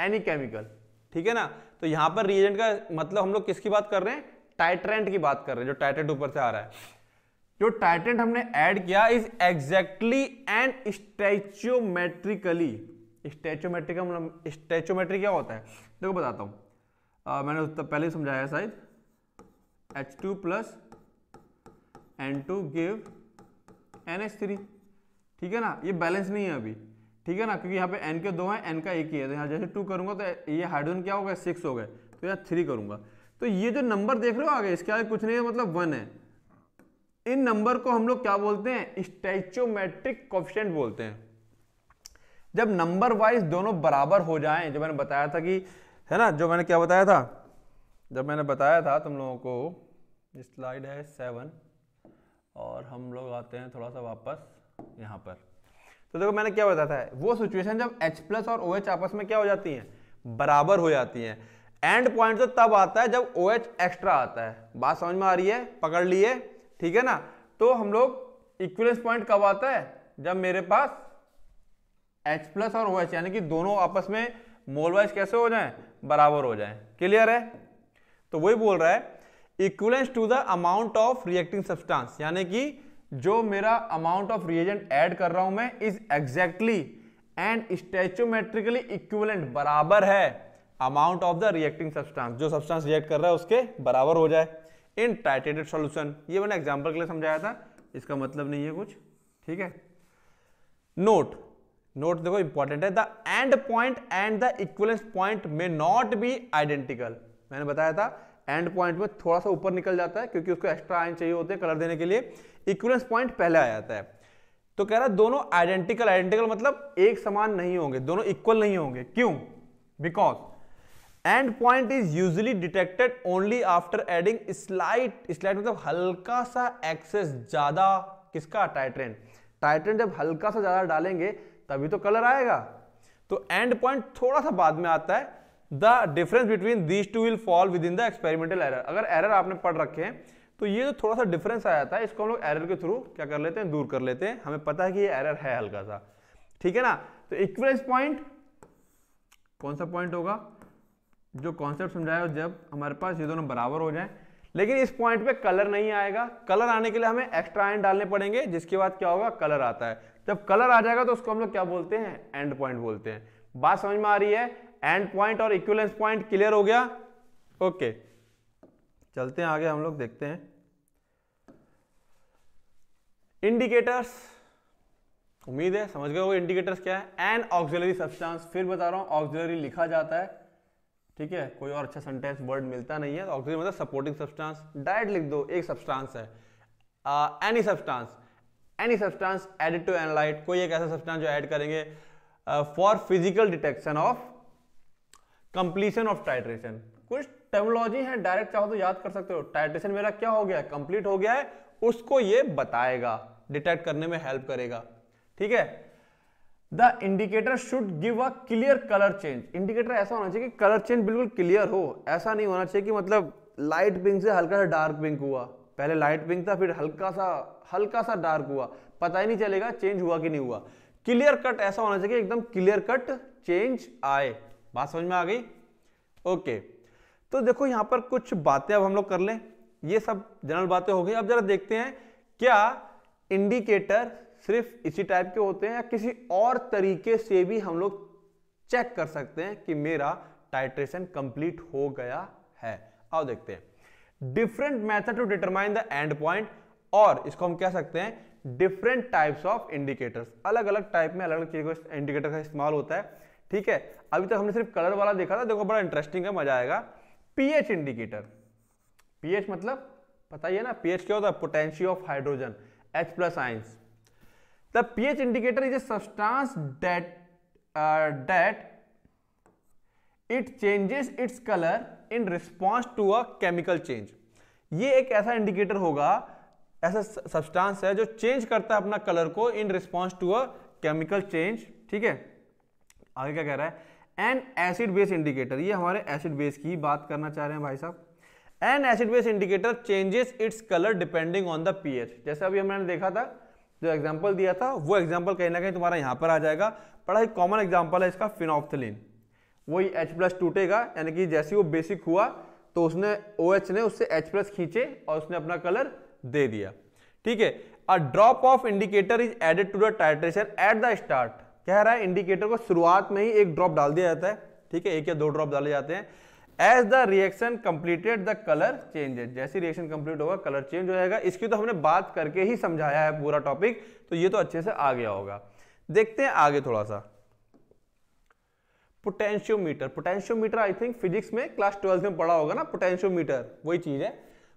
एनी केमिकल ठीक है ना तो यहां पर रिएजेंट का मतलब हम लोग किसकी बात कर रहे हैं टाइट्रेंट की बात कर रहे हैं जो टाइट्रेंट ऊपर से आ रहा है जो टाइटेंट हमने ऐड किया is exactly and stoichiometrically stoichiometric stoichiometric क्या होता है देखो बताता हूँ मैंने पहले समझाया शायद H two plus N two give N H three ठीक है ना ये बैलेंस नहीं है अभी ठीक है ना क्योंकि यहाँ पे एन के दो हैं एन का एक ही है तो यहाँ जैसे टू करूँगा तो ये हाइड्रोजन क्या होगा सिक्स हो गए तो यहाँ थ्री करूँगा तो ये जो नंबर देख रहे हो आगे इसके आगे कुछ नहीं है मतलब वन है इन नंबर को हम लोग क्या बोलते हैं स्टैचोमेट्रिक कॉफिशेंट बोलते हैं जब नंबर वाइज दोनों बराबर हो जाएं जो मैंने बताया था कि है ना जो मैंने क्या बताया था जब मैंने बताया था तुम लोगों को स्लाइड है सेवन और हम लोग आते हैं थोड़ा सा वापस यहाँ पर तो देखो मैंने क्या बताया था वो सिचुएशन जब H प्लस और OH आपस में क्या हो जाती हैं बराबर हो जाती हैं एंड पॉइंट तो तब आता है जब OH एक्स्ट्रा आता है बात समझ में आ रही है पकड़ लिए ठीक है ना तो हम लोग इक्विलेंस पॉइंट कब आता है जब मेरे पास एच प्लस और ओ यानी कि दोनों आपस में मोल वाइज कैसे हो जाएं बराबर हो जाएं क्लियर है तो वही बोल रहा है equivalence to the amount of reacting substance यानी कि जो मेरा अमाउंट ऑफ रिएजेंट ऐड कर रहा हूं मैं is exactly and stoichiometrically equivalent बराबर है amount of the reacting substance जो सब्सटेंस रिएक्ट कर रहा है उसके बराबर हो जाए इन टाइटेटेड सोल्यूशन ये मैंने एग्जाम्पल के लिए समझाया था इसका मतलब नहीं है कुछ ठीक है नोट नोट देखो इंपॉर्टेंट है the end point and the equivalence point may not be identical मैंने बताया था एंड पॉइंट में थोड़ा सा ऊपर निकल जाता है क्योंकि उसको एक्स्ट्रा आइन चाहिए होते हैं कलर देने के लिए इक्वलेंस पॉइंट पहले आ जाता है तो कह रहा है दोनों आइडेंटिकल आइडेंटिकल मतलब एक समान नहीं होंगे दोनों इक्वल नहीं होंगे क्यों because end point is usually detected only after adding slight slight मतलब हल्का सा एक्सेस ज्यादा किसका टाइट्रेन टाइट्रेन जब हल्का सा ज्यादा डालेंगे तभी तो कलर आएगा तो एंड पॉइंट थोड़ा सा बाद में आता है the difference between these two will fall within the experimental error अगर एरर आपने पढ़ रखे हैं तो ये जो थोड़ा सा डिफरेंस आ जाता है इसको हम लोग एरर के थ्रू क्या कर लेते हैं दूर कर लेते हैं हमें पता है कि ये एरर है हल्का सा ठीक है ना तो इक्वलेंस पॉइंट कौन सा पॉइंट होगा जो कॉन्सेप्ट समझाया जब हमारे पास ये दोनों बराबर हो जाए लेकिन इस पॉइंट पे कलर नहीं आएगा कलर आने के लिए हमें एक्स्ट्रा आयन डालने पड़ेंगे जिसके बाद क्या होगा कलर आता है जब कलर आ जाएगा तो उसको हम लोग क्या बोलते हैं एंड पॉइंट बोलते हैं बात समझ में आ रही है एंड पॉइंट और इक्वलेंस पॉइंट क्लियर हो गया ओके चलते हैं आगे हम लोग देखते हैं इंडिकेटर्स उम्मीद है समझ गए इंडिकेटर्स क्या है एंड ऑक्सिलरी सब्सटेंस फिर बता रहा हूं ऑक्सिलरी लिखा जाता है ठीक है कोई और अच्छा सेंटेंस वर्ड मिलता नहीं है तो ऑक्सीजन मतलब सपोर्टिंग सब्सटेंस डायरेक्ट लिख दो एक सब्सटेंस है any substance any substance added to analyte कोई एक ऐसा सब्सटेंस जो ऐड करेंगे for physical detection of completion of titration कुछ टेक्नोलॉजी है डायरेक्ट चाहो तो याद कर सकते हो टाइट्रेशन मेरा क्या हो गया कंप्लीट हो गया है उसको ये बताएगा डिटेक्ट करने में हेल्प करेगा ठीक है the indicator should give a clear colour change indicator ऐसा होना चाहिए कि कलर चेंज बिल्कुल क्लियर हो ऐसा नहीं होना चाहिए कि मतलब लाइट पिंक से हल्का सा डार्क पिंक हुआ पहले लाइट पिंक था फिर हल्का सा हल्का सा डार्क हुआ पता ही नहीं चलेगा चेंज हुआ कि नहीं हुआ क्लियर कट ऐसा होना चाहिए एकदम क्लियर कट चेंज आए बात समझ में आ गई ओके तो देखो यहां पर कुछ बातें अब हम लोग कर लें ये सब जनरल बातें हो गई अब जरा देखते हैं क्या इंडिकेटर सिर्फ इसी टाइप के होते हैं या किसी और तरीके से भी हम लोग चेक कर सकते हैं कि मेरा टाइट्रेशन कंप्लीट हो गया है आओ देखते हैं different method to determine the end point और इसको हम कह सकते हैं डिफरेंट टाइप्स ऑफ इंडिकेटर्स अलग अलग टाइप में अलग अलग इंडिकेटर का इस्तेमाल होता है ठीक है अभी तक हमने सिर्फ कलर वाला देखा था देखो बड़ा इंटरेस्टिंग है मजा आएगा पीएच इंडिकेटर पीएच मतलब पता ही है ना पीएच क्या होता है potential of hydrogen H plus ions the ph indicator is a substance that uh, that it changes its color in response to a chemical change ये एक ऐसा इंडिकेटर होगा ऐसा सब्सटेंस है जो चेंज करता है अपना कलर को in response to a chemical change ठीक है आगे क्या कह रहा है एन एसिड बेस इंडिकेटर ये हमारे एसिड बेस की बात करना चाह रहे हैं भाई साहब an acid base indicator changes its colour depending on the pH जैसे अभी हमने देखा था जो एग्जाम्पल दिया था वो एग्जाम्पल कहीं ना कहीं तुम्हारा यहाँ पर आ जाएगा बड़ा एक कॉमन एग्जाम्पल है इसका फिनॉफ्थलिन वही H प्लस टूटेगा यानी कि जैसे वो बेसिक हुआ तो उसने ओ OH ने उससे H प्लस खींचे और उसने अपना कलर दे दिया ठीक है a drop of indicator is added to the titration at the start कह रहा है इंडिकेटर को शुरुआत में ही एक ड्रॉप डाल दिया जाता है ठीक है एक या दो ड्रॉप डाले जाते हैं as the reaction completed the colour changes जैसी रिएक्शन कंप्लीट होगा कलर चेंज हो जाएगा इसकी तो हमने बात करके ही समझाया है पूरा टॉपिक तो ये तो अच्छे से आ गया होगा देखते हैं आगे थोड़ा सा potentiometer potentiometer I think physics में क्लास ट्वेल्थ में पढ़ा होगा ना पोटेंशियोमीटर वही चीज है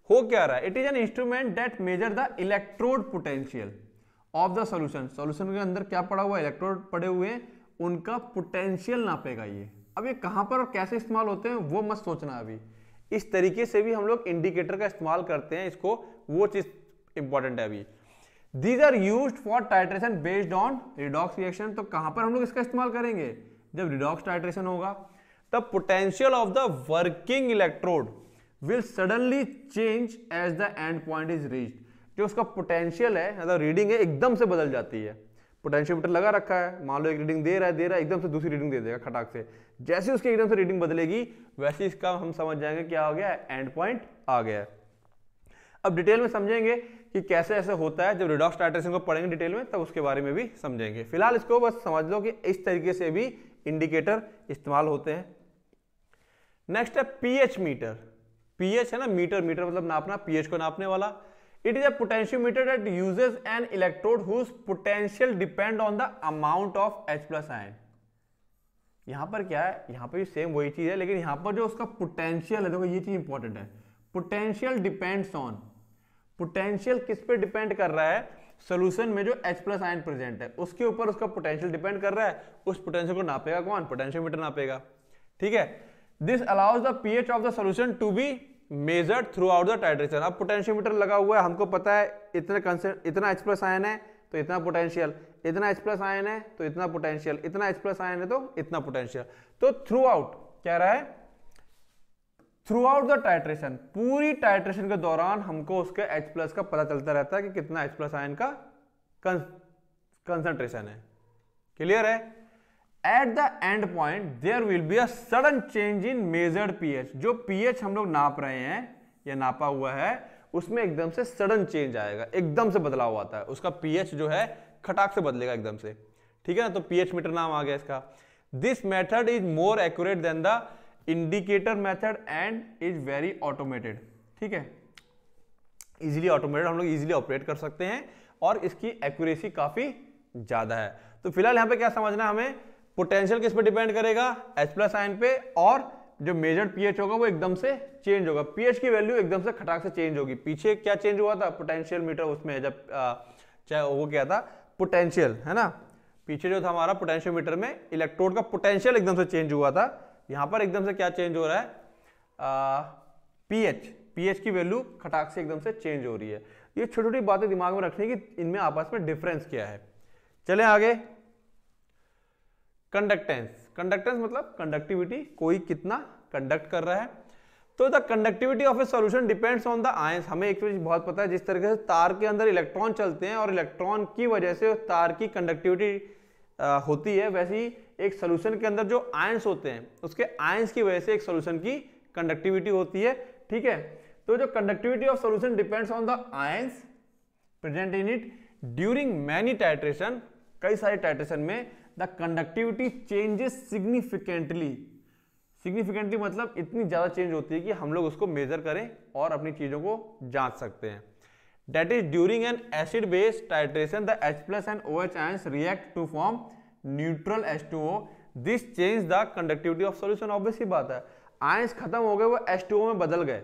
हो क्या रहा है it is an instrument that measure the electrode potential of the solution solution के अंदर क्या पड़ा हुआ इलेक्ट्रोड पड़े हुए हैं उनका पोटेंशियल नापेगा ये अब ये कहाँ पर और कैसे इस्तेमाल होते हैं वो मत सोचना अभी इस तरीके से भी हम लोग इंडिकेटर का इस्तेमाल करते हैं इसको वो चीज़ इंपॉर्टेंट है अभी these are use for titration based on redox reaction तो कहां पर हम लोग इसका इस्तेमाल करेंगे जब रिडॉक्स टाइट्रेशन होगा तब potential of the working electrode will suddenly change as the end point is reach जो उसका पोटेंशियल है रीडिंग मतलब है एकदम से बदल जाती है पोटेंशियोमीटर लगा रखा है मान लो एक रीडिंग दे रहा है दे रहा है एकदम से दूसरी रीडिंग दे देगा खटाक से जैसे उसके एकदम से रीडिंग बदलेगी वैसे इसका हम समझ जाएंगे क्या हो गया एंड पॉइंट आ गया अब डिटेल में समझेंगे कि कैसे ऐसे होता है जब रिडॉक्स टाइट्रेशन को पढ़ेंगे डिटेल में तब उसके बारे में भी समझेंगे फिलहाल इसको बस समझ लो कि इस तरीके से भी इंडिकेटर इस्तेमाल होते हैं नेक्स्ट है पीएच मीटर पीएच है ना मीटर मीटर मतलब नापना पीएच को नापने वाला It is a potentiometer that uses an electrode whose potential depend on the amount of H plus ion यहां पर क्या है यहां पर सेम वही चीज़ है लेकिन यहां पर जो उसका पोटेंशियल है देखो ये चीज़ इंपॉर्टेंट है पोटेंशियल डिपेंड्स ऑन पोटेंशियल किस पे डिपेंड कर रहा है सोल्यूशन में जो H प्लस आयन प्रेजेंट है उसके ऊपर उसका पोटेंशियल डिपेंड कर रहा है उस पोटेंशियल को नापेगा कौन पोटेंशियल मीटर नापेगा ठीक है this allows the pH of the solution to be measured throughout the titration अब पोटेंशियोमीटर लगा हुआ है हमको पता है इतने इतना एच प्लस आयन है तो इतना पोटेंशियल इतना एच प्लस आयन है तो इतना पोटेंशियल इतना एच प्लस आयन है तो इतना पोटेंशियल तो थ्रू आउट क्या रहा है थ्रू आउट द टाइट्रेशन पूरी टाइट्रेशन के दौरान हमको उसके एच प्लस का पता चलता रहता है कि कितना एच प्लस आयन का कंसंट्रेशन है क्लियर है at the end point there will be a sudden change in measured pH जो पीएच हम लोग नाप रहे हैं या नापा हुआ है उसमें एकदम से सडन चेंज आएगा एकदम से बदलाव आता है उसका पीएच जो है खटाक से बदलेगा एकदम से ठीक है ना तो पीएच मीटर नाम आ गया इसका this method is more accurate than the indicator method and is very automated ठीक है इजीली ऑटोमेटेड हम लोग इजीली ऑपरेट कर सकते हैं और इसकी एक्यूरेसी काफी ज्यादा है तो फिलहाल यहां पे क्या समझना है हमें पोटेंशियल किस पे डिपेंड करेगा एच प्लस आयन पे और जो मेजर पीएच होगा वो एकदम से चेंज होगा पीएच की वैल्यू एकदम से खटाक से चेंज होगी पीछे क्या चेंज हुआ था पोटेंशियल मीटर उसमें जब चाहे वो क्या था पोटेंशियल है ना पीछे जो था हमारा पोटेंशियल मीटर में इलेक्ट्रोड का पोटेंशियल एकदम से चेंज हुआ था यहाँ पर एकदम से क्या चेंज हो रहा है पीएच पीएच की वैल्यू खटाक से एकदम से चेंज हो रही है ये छोटी छोटी बातें दिमाग में रखनी कि इनमें आपस में डिफरेंस क्या है चले आगे कंडक्टेंस कंडक्टेंस मतलब कंडक्टिविटी कोई कितना कंडक्ट कर रहा है तो the conductivity of a solution depends on the ions हमें एक चीज बहुत पता है जिस तरीके से तार के अंदर इलेक्ट्रॉन चलते हैं और इलेक्ट्रॉन की वजह से तार की कंडक्टिविटी होती है वैसे ही एक सोल्यूशन के अंदर जो आयंस होते हैं उसके आयंस की वजह से एक सोल्यूशन की कंडक्टिविटी होती है ठीक है तो जो conductivity of solution depends on the ions present in it during many titration कई सारे टाइट्रेशन में the conductivity changes significantly significantly मतलब इतनी ज़्यादा चेंज होती है कि हम लोग उसको मेजर करें और अपनी चीज़ों को जांच सकते हैं that is during an acid base titration the H plus and O H ions react to form neutral H two O this change the conductivity of solution obviously बात है आइंस खत्म हो गए वो एच टू ओ में बदल गए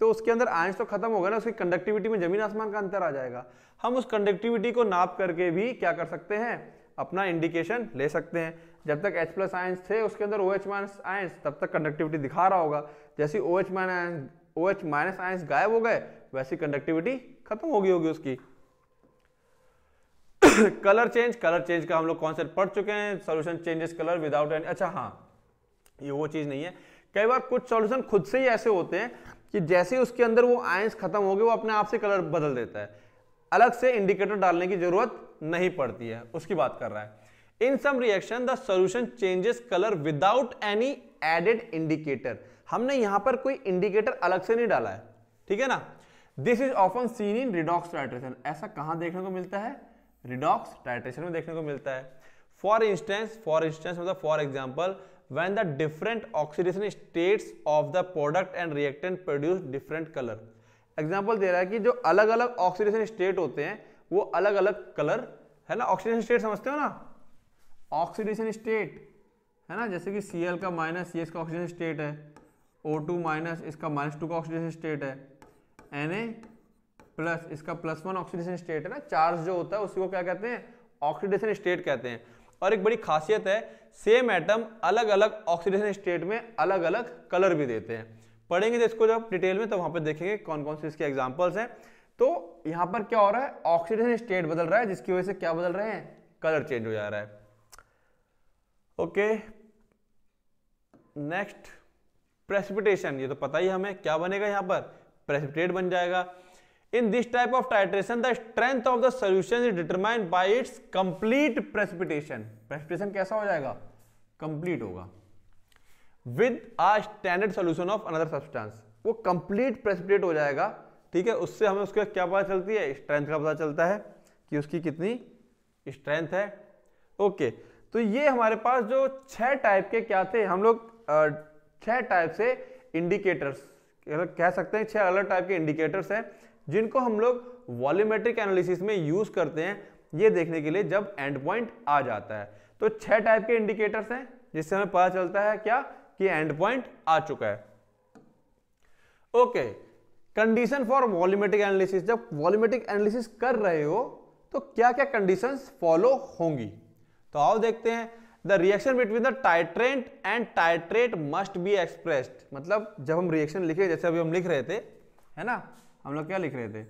तो उसके अंदर आयंस तो खत्म हो गए ना उसकी कंडक्टिविटी में जमीन आसमान का अंतर आ जाएगा हम उस कंडक्टिविटी को नाप करके भी क्या कर सकते हैं अपना इंडिकेशन ले सकते हैं जब तक H प्लस आयंस थे उसके अंदर OH माइनस आयंस तब तक कंडक्टिविटी दिखा रहा होगा जैसे OH H minus O H minus ions गायब हो गए वैसी कंडक्टिविटी खत्म होगी होगी उसकी कलर चेंज कलर चेंज का हम लोग कॉन्सेप्ट पढ़ चुके हैं solution changes colour without an अच्छा हाँ ये वो चीज़ नहीं है कई बार कुछ सॉल्यूशन खुद से ही ऐसे होते हैं कि जैसे उसके अंदर वो आयंस खत्म हो गए वो अपने आप से कलर बदल देता है अलग से इंडिकेटर डालने की जरूरत नहीं पड़ती है उसकी बात कर रहा है in some reaction the solution changes colour without any added indicator हमने यहां पर कोई इंडिकेटर अलग से नहीं डाला है ठीक है ना this is often seen in redox titration ऐसा कहां देखने को मिलता है रिडॉक्स टाइट्रेशन में देखने को मिलता है फॉर इंस्टेंस फॉर इंस्टेंस मतलब for example when the different oxidation state of the product and reactant produce different colour example दे रहा है कि जो अलग अलग ऑक्सीडेशन स्टेट होते हैं वो अलग अलग कलर है ना ऑक्सीडेशन स्टेट समझते हो ना ऑक्सीडेशन स्टेट है ना जैसे कि सी का माइनस ये इसका ऑक्सीजन स्टेट है ओ माइनस इसका माइनस का ऑक्सीडेशन स्टेट है एन प्लस इसका प्लस वन ऑक्सीडेशन स्टेट है ना चार्ज जो होता है उसी को क्या कहते हैं ऑक्सीडेशन स्टेट कहते हैं और एक बड़ी खासियत है सेम एटम अलग अलग ऑक्सीडेशन स्टेट में अलग अलग कलर भी देते हैं पढ़ेंगे तो इसको जब डिटेल में तो वहां पर देखेंगे कौन कौन से इसके एग्जाम्पल्स हैं तो यहां पर क्या हो रहा है ऑक्सीडेशन स्टेट बदल रहा है जिसकी वजह से क्या बदल रहे हैं कलर चेंज हो जा रहा है ओके नेक्स्ट प्रेसिपिटेशन ये तो पता ही हमें क्या बनेगा यहां पर प्रेसिपिटेट बन जाएगा in this type of titration the strength of the solution is determined by its complete precipitation precipitation कैसा हो जाएगा कंप्लीट होगा with a standard solution of another substance वो कंप्लीट प्रेसिपिटेट हो जाएगा ठीक है उससे हमें उसके क्या पता चलती है स्ट्रेंथ का पता चलता है कि उसकी कितनी स्ट्रेंथ है ओके तो ये हमारे पास जो छह टाइप के क्या थे हम लोग छह टाइप से इंडिकेटर्स मतलब कह सकते हैं छह अलग टाइप के इंडिकेटर्स हैं जिनको हम लोग वॉल्यूमेट्रिक एनालिसिस में यूज करते हैं ये देखने के लिए जब एंड पॉइंट आ जाता है तो छह टाइप के इंडिकेटर्स हैं जिससे हमें पता चलता है क्या कि एंड पॉइंट आ चुका है okay okay. Condition for volumetric analysis जब वॉल्यूमेटिक एनालिसिस कर रहे हो तो क्या क्या कंडीशन फॉलो होंगी तो आओ देखते हैं the reaction between the titrant and titrate must be expressed मतलब जब हम रिएक्शन लिखे जैसे अभी हम लिख रहे थे है ना हम लोग क्या लिख रहे थे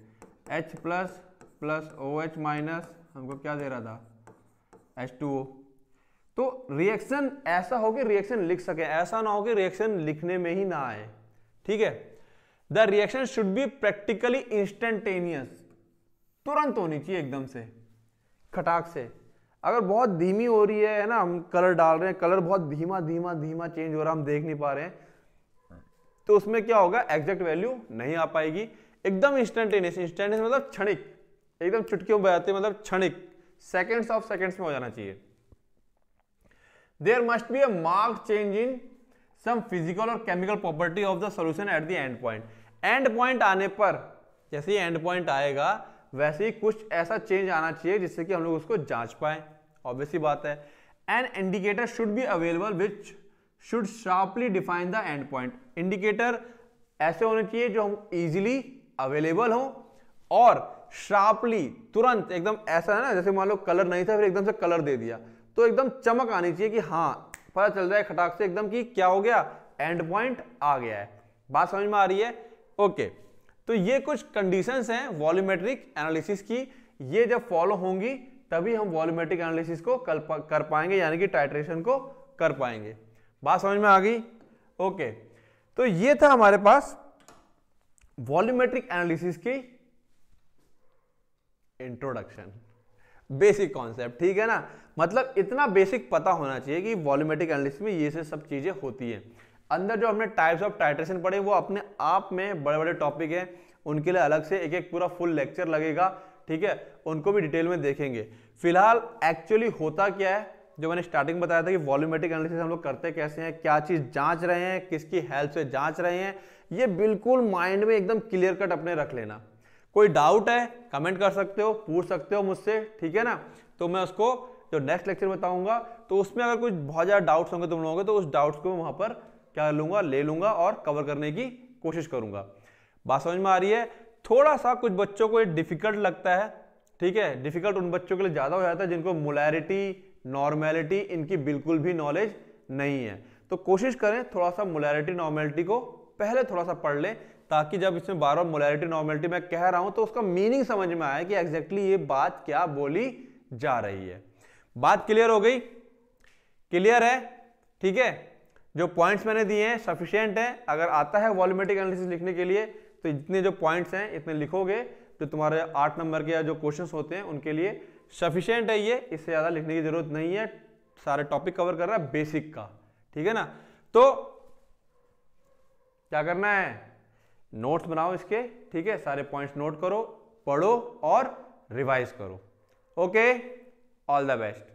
H plus plus O H minus हमको क्या दे रहा था एच टू ओ तो रिएक्शन ऐसा हो कि रिएक्शन लिख सके ऐसा ना हो कि रिएक्शन लिखने में ही ना आए ठीक है the reaction should be practically instantaneous तुरंत होनी चाहिए एकदम से खटाक से अगर बहुत धीमी हो रही है ना हम कलर डाल रहे हैं कलर बहुत धीमा धीमा धीमा चेंज हो रहा है हम देख नहीं पा रहे हैं तो उसमें क्या होगा एग्जैक्ट वैल्यू नहीं आ पाएगी एकदम इंस्टेंटेनियस इंस्टेंटेनियस मतलब क्षणिक एकदम चुटकियों बजाते मतलब क्षणिक सेकेंड्स ऑफ सेकेंड्स में हो जाना चाहिए there must be a mark change in some physical और chemical property of the solution at the end point end point आने पर जैसे ही एंड पॉइंट आएगा वैसे ही कुछ ऐसा चेंज आना चाहिए जिससे कि हम लोग उसको जांच पाए ऑब्वियसली बात है an indicator should be available which should sharply define the end point indicator ऐसे होने चाहिए जो हम इजिली अवेलेबल हों और शार्पली तुरंत एकदम ऐसा है ना जैसे मान लो कलर नहीं था फिर एकदम से कलर दे दिया तो एकदम चमक आनी चाहिए कि हाँ पता चल जाए खटाक से एकदम कि क्या हो गया एंड पॉइंट आ गया है बात समझ में आ रही है ओके तो ये कुछ कंडीशंस हैं वॉल्यूमेट्रिक एनालिसिस की ये जब फॉलो होंगी तभी हम वॉल्यूमेट्रिक एनालिसिस को कर, पाएंगे यानी कि टाइट्रेशन को कर पाएंगे बात समझ में आ गई ओके तो ये था हमारे पास वॉल्यूमेट्रिक एनालिसिस की इंट्रोडक्शन बेसिक कॉन्सेप्ट ठीक है ना मतलब इतना बेसिक पता होना चाहिए कि वॉल्यूमेट्रिक एनालिसिस में ये से सब चीज़ें होती हैं अंदर जो हमने टाइप्स ऑफ टाइट्रेशन पढ़े वो अपने आप में बड़े बड़े टॉपिक हैं उनके लिए अलग से एक एक पूरा फुल लेक्चर लगेगा ठीक है उनको भी डिटेल में देखेंगे फिलहाल एक्चुअली होता क्या है जो मैंने स्टार्टिंग बताया था कि वॉल्यूमेट्रिक एनालिसिस हम लोग करते कैसे हैं क्या चीज़ जांच रहे हैं किसकी हेल्प से जांच रहे हैं ये बिल्कुल माइंड में एकदम क्लियर कट अपने रख लेना कोई डाउट है कमेंट कर सकते हो पूछ सकते हो मुझसे ठीक है ना तो मैं उसको जो नेक्स्ट लेक्चर बताऊंगा तो उसमें अगर कुछ बहुत ज़्यादा डाउट्स होंगे तुम लोगों के तो उस डाउट्स को वहाँ पर क्या लूंगा ले लूंगा और कवर करने की कोशिश करूंगा बात समझ में आ रही है थोड़ा सा कुछ बच्चों को ये डिफिकल्ट लगता है ठीक है डिफिकल्ट उन बच्चों के लिए ज़्यादा हो जाता है जिनको मोलैरिटी नॉर्मेलिटी इनकी बिल्कुल भी नॉलेज नहीं है तो कोशिश करें थोड़ा सा मोलैरिटी नॉर्मेलिटी को पहले थोड़ा सा पढ़ लें ताकि जब इसमें बार बार मोलैरिटी नॉर्मेलिटी मैं कह रहा हूं तो उसका मीनिंग समझ में आए कि एग्जैक्टली ये बात क्या बोली जा रही है बात क्लियर हो गई क्लियर है ठीक है जो पॉइंट्स मैंने दिए हैं सफिशियंट है अगर आता है वॉल्यूमेटिक एनालिसिस लिखने के लिए तो इतने जो पॉइंट्स हैं इतने लिखोगे तो तुम्हारे आठ नंबर के जो क्वेश्चन होते हैं उनके लिए सफिशियंट है ये इससे ज़्यादा लिखने की ज़रूरत नहीं है सारे टॉपिक कवर कर रहा है बेसिक का ठीक है ना तो क्या करना है नोट्स बनाओ इसके ठीक है सारे पॉइंट्स नोट करो पढ़ो और रिवाइज करो ओके ऑल द बेस्ट